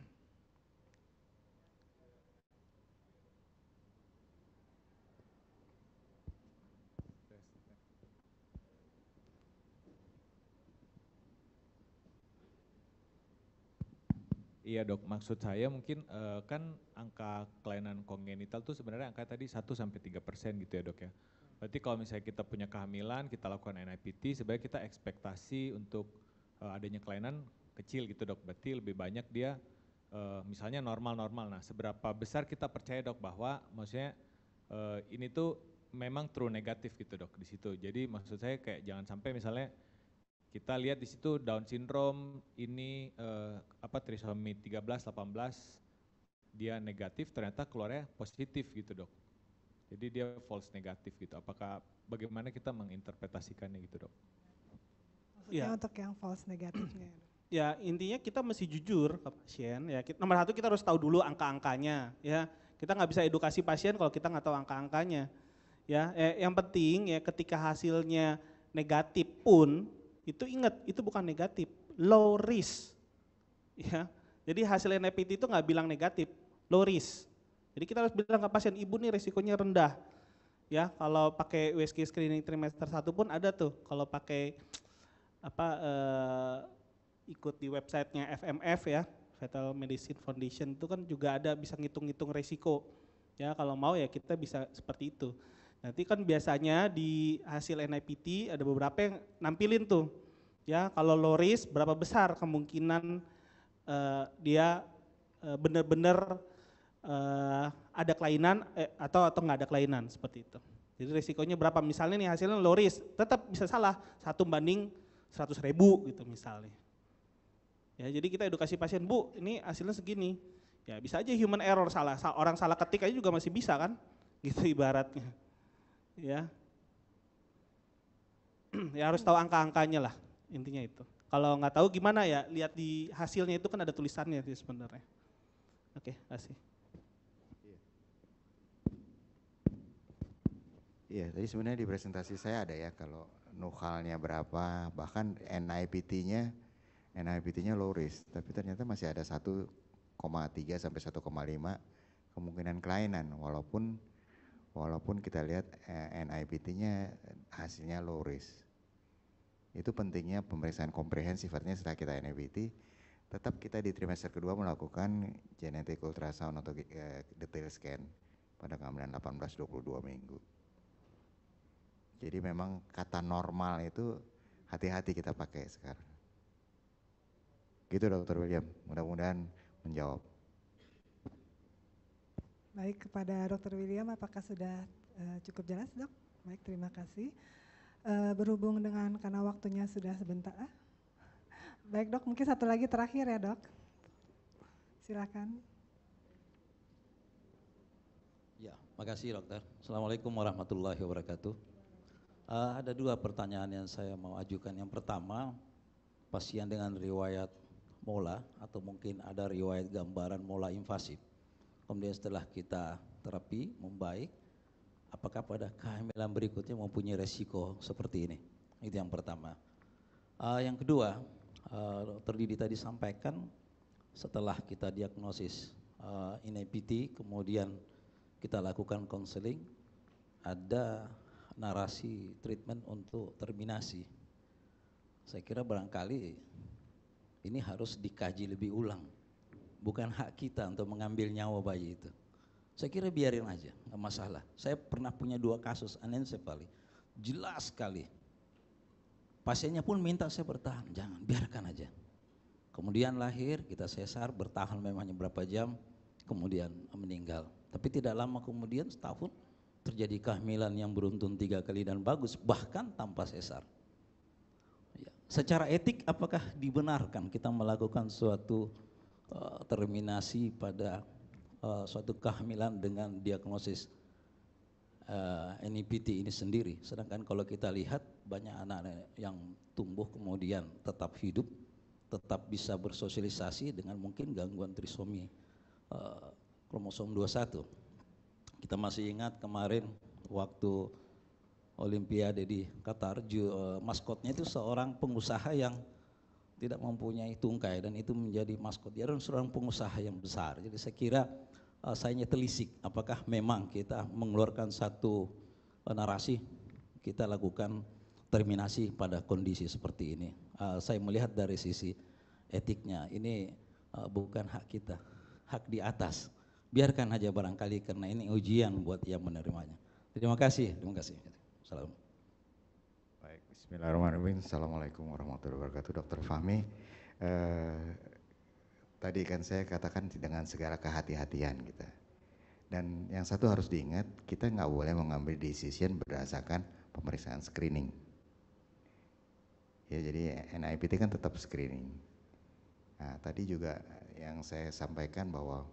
Iya dok, maksud saya mungkin uh, kan angka kelainan kongenital itu sebenarnya angka tadi 1 sampai 3 persen gitu ya dok ya. Berarti kalau misalnya kita punya kehamilan, kita lakukan NIPT, sebenarnya kita ekspektasi untuk uh, adanya kelainan kecil gitu dok. Berarti lebih banyak dia uh, misalnya normal-normal. Nah seberapa besar kita percaya dok bahwa maksudnya ini tuh memang true negatif gitu dok di situ. Jadi maksud saya kayak jangan sampai misalnya kita lihat di situ Down syndrome ini eh, apa trisomi 13 18 dia negatif ternyata keluarnya positif gitu, Dok. Jadi dia false negatif gitu. Apakah bagaimana kita menginterpretasikannya gitu, Dok? Maksudnya ya. untuk yang false negatifnya. Ya, ya, intinya kita mesti jujur ke pasien ya. Kita, nomor satu kita harus tahu dulu angka-angkanya ya. Kita nggak bisa edukasi pasien kalau kita nggak tahu angka-angkanya. Ya, eh, yang penting ya ketika hasilnya negatif pun itu ingat, itu bukan negatif, low risk. Ya. Jadi hasil NIPT itu nggak bilang negatif, low risk. Jadi kita harus bilang ke pasien, ibu nih resikonya rendah. Ya, kalau pakai USG screening trimester satu pun ada tuh. Kalau pakai apa eh, ikut di websitenya FMF ya, Fetal Medicine Foundation itu kan juga ada bisa ngitung-ngitung resiko. Ya, kalau mau ya kita bisa seperti itu. Nanti kan biasanya di hasil NIPT ada beberapa yang nampilin tuh. Ya, kalau low risk berapa besar kemungkinan uh, dia uh, eh, benar-benar uh, eh, ada kelainan eh, atau atau nggak ada kelainan seperti itu. Jadi risikonya berapa? Misalnya nih hasilnya low risk, tetap bisa salah satu banding 100 ribu gitu misalnya. Ya, jadi kita edukasi pasien, Bu, ini hasilnya segini. Ya bisa aja human error salah, orang salah ketik aja juga masih bisa kan, gitu ibaratnya ya. <clears throat> ya harus tahu angka-angkanya lah intinya itu. Kalau nggak tahu gimana ya lihat di hasilnya itu kan ada tulisannya sih sebenarnya. Oke, kasih. Iya, tadi sebenarnya di presentasi saya ada ya kalau nuhalnya berapa, bahkan NIPT-nya NIPT-nya low risk, tapi ternyata masih ada 1,3 sampai 1,5 kemungkinan kelainan walaupun walaupun kita lihat eh, NIPT-nya hasilnya low risk. Itu pentingnya pemeriksaan komprehensif, artinya setelah kita NIPT, tetap kita di trimester kedua melakukan genetik ultrasound atau eh, detail scan pada kehamilan 18-22 minggu. Jadi memang kata normal itu hati-hati kita pakai sekarang. Gitu dokter William, mudah-mudahan menjawab. Baik, kepada Dr. William, apakah sudah uh, cukup jelas, dok? Baik, terima kasih. Uh, berhubung dengan karena waktunya sudah sebentar. Ah? Baik, dok, mungkin satu lagi terakhir ya, dok. Silakan. Ya, makasih dokter. Assalamualaikum warahmatullahi wabarakatuh. Uh, ada dua pertanyaan yang saya mau ajukan. Yang pertama, pasien dengan riwayat mola atau mungkin ada riwayat gambaran mola invasif Kemudian setelah kita terapi membaik, apakah pada kehamilan berikutnya mempunyai resiko seperti ini? Itu yang pertama. Uh, yang kedua, uh, dokter Didi tadi sampaikan setelah kita diagnosis uh, kemudian kita lakukan konseling, ada narasi treatment untuk terminasi. Saya kira barangkali ini harus dikaji lebih ulang bukan hak kita untuk mengambil nyawa bayi itu. Saya kira biarin aja, nggak masalah. Saya pernah punya dua kasus anensefali, jelas sekali. Pasiennya pun minta saya bertahan, jangan, biarkan aja. Kemudian lahir, kita sesar, bertahan memangnya berapa jam, kemudian meninggal. Tapi tidak lama kemudian setahun terjadi kehamilan yang beruntun tiga kali dan bagus, bahkan tanpa sesar. Ya. Secara etik apakah dibenarkan kita melakukan suatu Eh, terminasi pada uh, suatu kehamilan dengan diagnosis uh, eh, NIPT ini sendiri. Sedangkan kalau kita lihat banyak anak-anak yang tumbuh kemudian tetap hidup, tetap bisa bersosialisasi dengan mungkin gangguan trisomi uh, kromosom 21. Kita masih ingat kemarin waktu Olimpiade di Qatar, ju, uh, maskotnya itu seorang pengusaha yang tidak mempunyai tungkai dan itu menjadi maskot. Dia adalah seorang pengusaha yang besar. Jadi saya kira uh, saya telisik apakah memang kita mengeluarkan satu uh, narasi kita lakukan terminasi pada kondisi seperti ini. Uh, saya melihat dari sisi etiknya ini uh, bukan hak kita, hak di atas. Biarkan aja barangkali karena ini ujian buat yang menerimanya. Terima kasih, terima kasih. Assalamualaikum. Bismillahirrahmanirrahim. Assalamualaikum warahmatullahi wabarakatuh. Dokter Fahmi, eh, tadi kan saya katakan dengan segala kehati-hatian kita. Dan yang satu harus diingat, kita nggak boleh mengambil decision berdasarkan pemeriksaan screening. Ya, jadi NIPT kan tetap screening. Nah, tadi juga yang saya sampaikan bahwa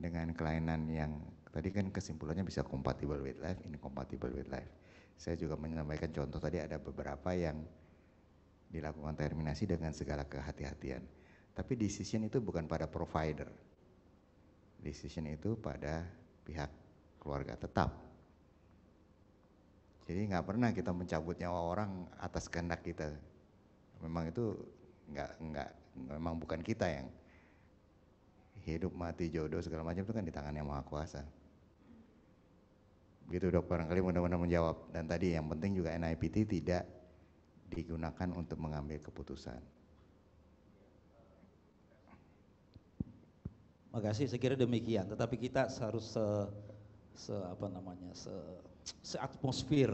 dengan kelainan yang tadi kan kesimpulannya bisa compatible with life, incompatible with life saya juga menyampaikan contoh tadi ada beberapa yang dilakukan terminasi dengan segala kehati-hatian. Tapi decision itu bukan pada provider. Decision itu pada pihak keluarga tetap. Jadi nggak pernah kita mencabut nyawa orang atas kehendak kita. Memang itu nggak nggak memang bukan kita yang hidup mati jodoh segala macam itu kan di tangan yang maha kuasa gitu dok barangkali mudah-mudahan menjawab dan tadi yang penting juga NIPT tidak digunakan untuk mengambil keputusan. Makasih, saya kira demikian. Tetapi kita harus se, se apa namanya se, se atmosfer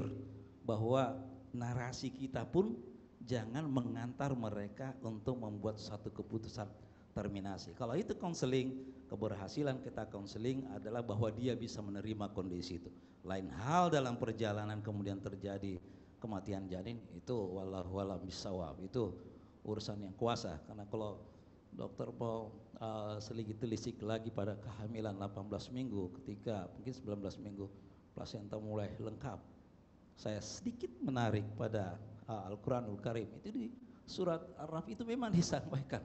bahwa narasi kita pun jangan mengantar mereka untuk membuat satu keputusan terminasi. Kalau itu konseling, keberhasilan kita konseling adalah bahwa dia bisa menerima kondisi itu. Lain hal dalam perjalanan kemudian terjadi kematian janin itu wallahu alam bisawab. Itu urusan yang kuasa karena kalau dokter mau uh, eh, selingi telisik lagi pada kehamilan 18 minggu ketika mungkin 19 minggu plasenta mulai lengkap. Saya sedikit menarik pada uh, Al-Qur'anul Karim. Itu di surat ar itu memang disampaikan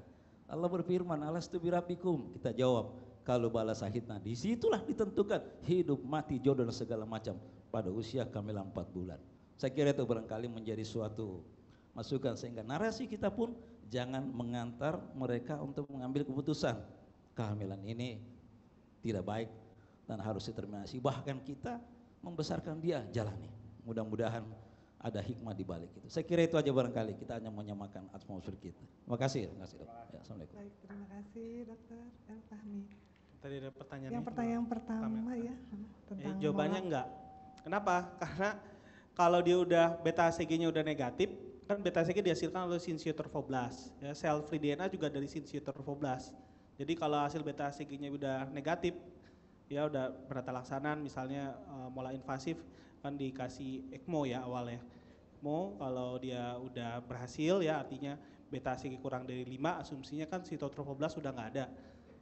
Allah berfirman, Alas "Alastu birabikum?" Kita jawab, "Kalau bala sahidna." Disitulah ditentukan hidup, mati, jodoh dan segala macam pada usia kami 4 bulan. Saya kira itu barangkali menjadi suatu masukan sehingga narasi kita pun jangan mengantar mereka untuk mengambil keputusan kehamilan ini tidak baik dan harus diterminasi bahkan kita membesarkan dia jalani mudah-mudahan ada hikmah di balik itu. Saya kira itu aja barangkali kita hanya menyamakan atmosfer kita. Terima kasih, terima kasih dok. Ya, Assalamualaikum. Baik, terima kasih dokter El Fahmi. Tadi ada pertanyaan. Yang pertanyaan pertama, ya, pertama ya tentang. Eh, jawabannya mola. enggak. Kenapa? Karena kalau dia udah beta CG-nya udah negatif, kan beta CG dihasilkan oleh sinsiotrofoblas. Ya, sel free DNA juga dari sinsiotrofoblas. Jadi kalau hasil beta CG-nya udah negatif, ya udah berata laksanan misalnya uh, mola invasif kan dikasih ECMO ya awalnya. ECMO kalau dia udah berhasil ya artinya beta ACG kurang dari 5 asumsinya kan sitotrofoblas sudah nggak ada.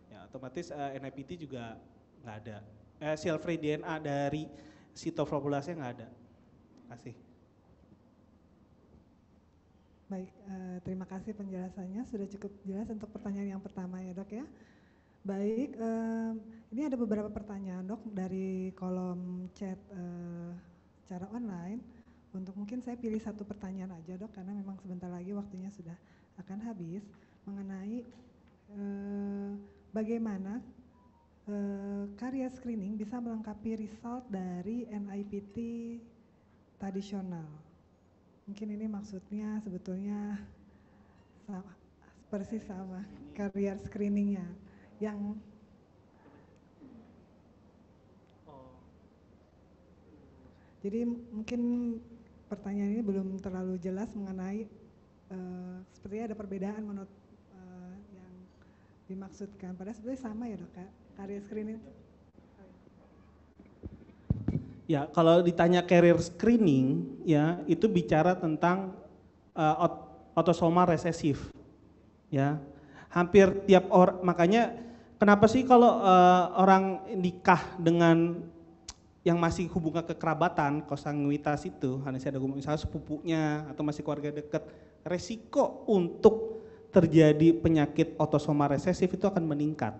Ya otomatis uh, eh, NIPT juga nggak ada. Eh, cell free DNA dari sitofloblasnya nggak ada. Kasih. Baik, eh, terima kasih penjelasannya. Sudah cukup jelas untuk pertanyaan yang pertama ya dok ya. Baik, eh, ini ada beberapa pertanyaan dok dari kolom chat eh, secara online untuk mungkin saya pilih satu pertanyaan aja dok karena memang sebentar lagi waktunya sudah akan habis mengenai e, bagaimana e, karya screening bisa melengkapi result dari NIPT tradisional. Mungkin ini maksudnya sebetulnya persis sama karya screeningnya yang Jadi mungkin pertanyaan ini belum terlalu jelas mengenai uh, sepertinya ada perbedaan menurut uh, yang dimaksudkan. Padahal sebenarnya sama ya dok kak, ya, karir screening. Ya kalau ditanya karir screening ya itu bicara tentang uh, eh, otosoma resesif ya hampir tiap orang makanya kenapa sih kalau uh, orang nikah dengan yang masih hubungan kekerabatan, kosanguitas itu, saya ada hubungan misalnya sepupunya atau masih keluarga dekat, resiko untuk terjadi penyakit otosoma resesif itu akan meningkat.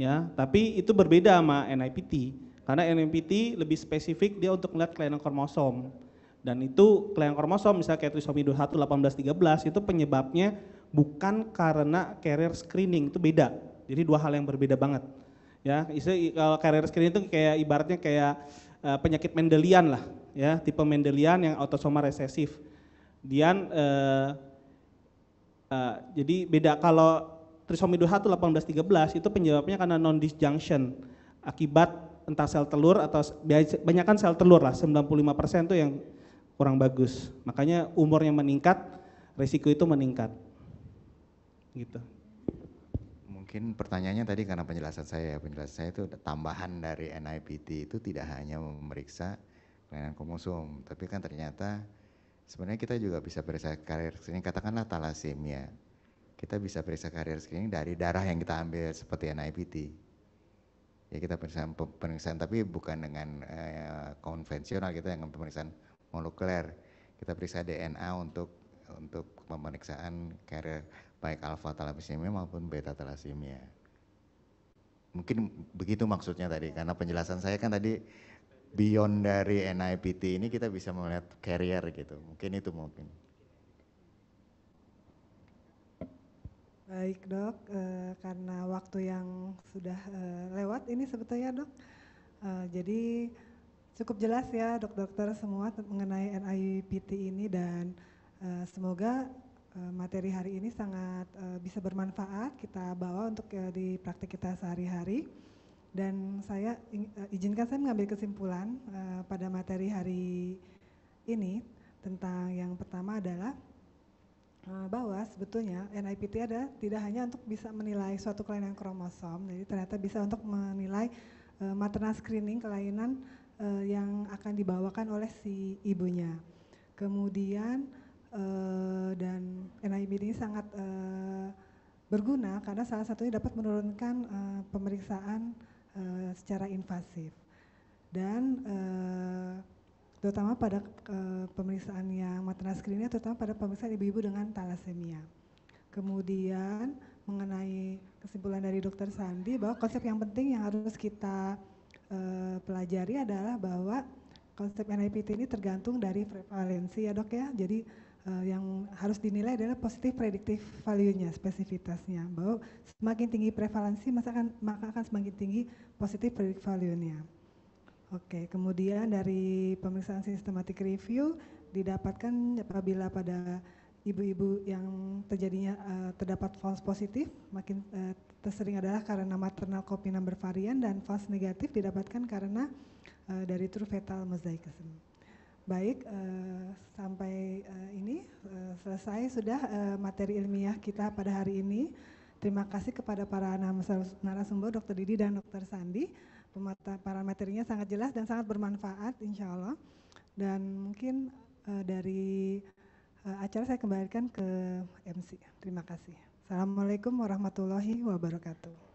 Ya, tapi itu berbeda sama NIPT. Karena NIPT lebih spesifik dia untuk melihat kelainan kromosom. Dan itu kelainan kromosom misalnya kayak trisomi 21 18 13 itu penyebabnya bukan karena carrier screening, itu beda. Jadi dua hal yang berbeda banget. Ya, istilah kalau career screening itu kayak ibaratnya kayak uh, penyakit Mendelian lah, ya, tipe Mendelian yang autosoma resesif. Dian uh, uh, jadi beda kalau trisomi 21 18 13 itu penyebabnya karena non disjunction akibat entah sel telur atau banyak kan sel telur lah 95% itu yang kurang bagus. Makanya umurnya meningkat, risiko itu meningkat. Gitu mungkin pertanyaannya tadi karena penjelasan saya ya penjelasan saya itu tambahan dari NIPT itu tidak hanya memeriksa kelainan kromosom tapi kan ternyata sebenarnya kita juga bisa periksa karir screening katakanlah talasemia kita bisa periksa karir screening dari darah yang kita ambil seperti NIPT ya kita periksa pemeriksaan tapi bukan dengan eh, konvensional kita dengan pemeriksaan molekuler kita periksa DNA untuk untuk pemeriksaan karir baik alfa talasemia maupun beta talasemia. Mungkin begitu maksudnya tadi karena penjelasan saya kan tadi beyond dari NIPT ini kita bisa melihat carrier gitu. Mungkin itu mungkin. Baik dok, e, karena waktu yang sudah e, lewat ini sebetulnya dok, e, jadi cukup jelas ya dok-dokter semua mengenai NIPT ini dan e, semoga Eh, materi hari ini sangat eh, bisa bermanfaat kita bawa untuk eh, di praktik kita sehari-hari. Dan saya izinkan saya mengambil kesimpulan pada materi hari ini tentang yang pertama adalah bahwa sebetulnya NIPT ada tidak hanya untuk bisa menilai suatu kelainan kromosom, jadi ternyata bisa untuk menilai maternal screening kelainan yang akan dibawakan oleh si ibunya. Kemudian uh, dan NIMB ini sangat uh, berguna karena salah satunya dapat menurunkan uh, pemeriksaan uh, secara invasif dan uh, terutama pada uh, pemeriksaan yang maternal screening terutama pada pemeriksaan ibu-ibu dengan thalassemia. Kemudian mengenai kesimpulan dari dokter Sandi bahwa konsep yang penting yang harus kita uh, pelajari adalah bahwa konsep NIPT ini tergantung dari prevalensi ya dok ya. Jadi uh, yang harus dinilai adalah positif prediktif value-nya, spesifitasnya. Bahwa semakin tinggi prevalensi, maka akan, maka akan semakin tinggi positif predictive value-nya. Oke, kemudian dari pemeriksaan sistematik review didapatkan apabila pada ibu-ibu yang terjadinya uh, terdapat false positif makin uh, tersering adalah karena maternal copy number varian dan false negatif didapatkan karena uh, dari true fetal mosaicism. Baik, uh, sampai uh, ini uh, selesai sudah uh, materi ilmiah kita pada hari ini. Terima kasih kepada para narasumber Dr. Didi dan Dr. Sandi. para materinya sangat jelas dan sangat bermanfaat insya Allah. Dan mungkin uh, dari uh, acara saya kembalikan ke MC. Terima kasih. Assalamualaikum warahmatullahi wabarakatuh.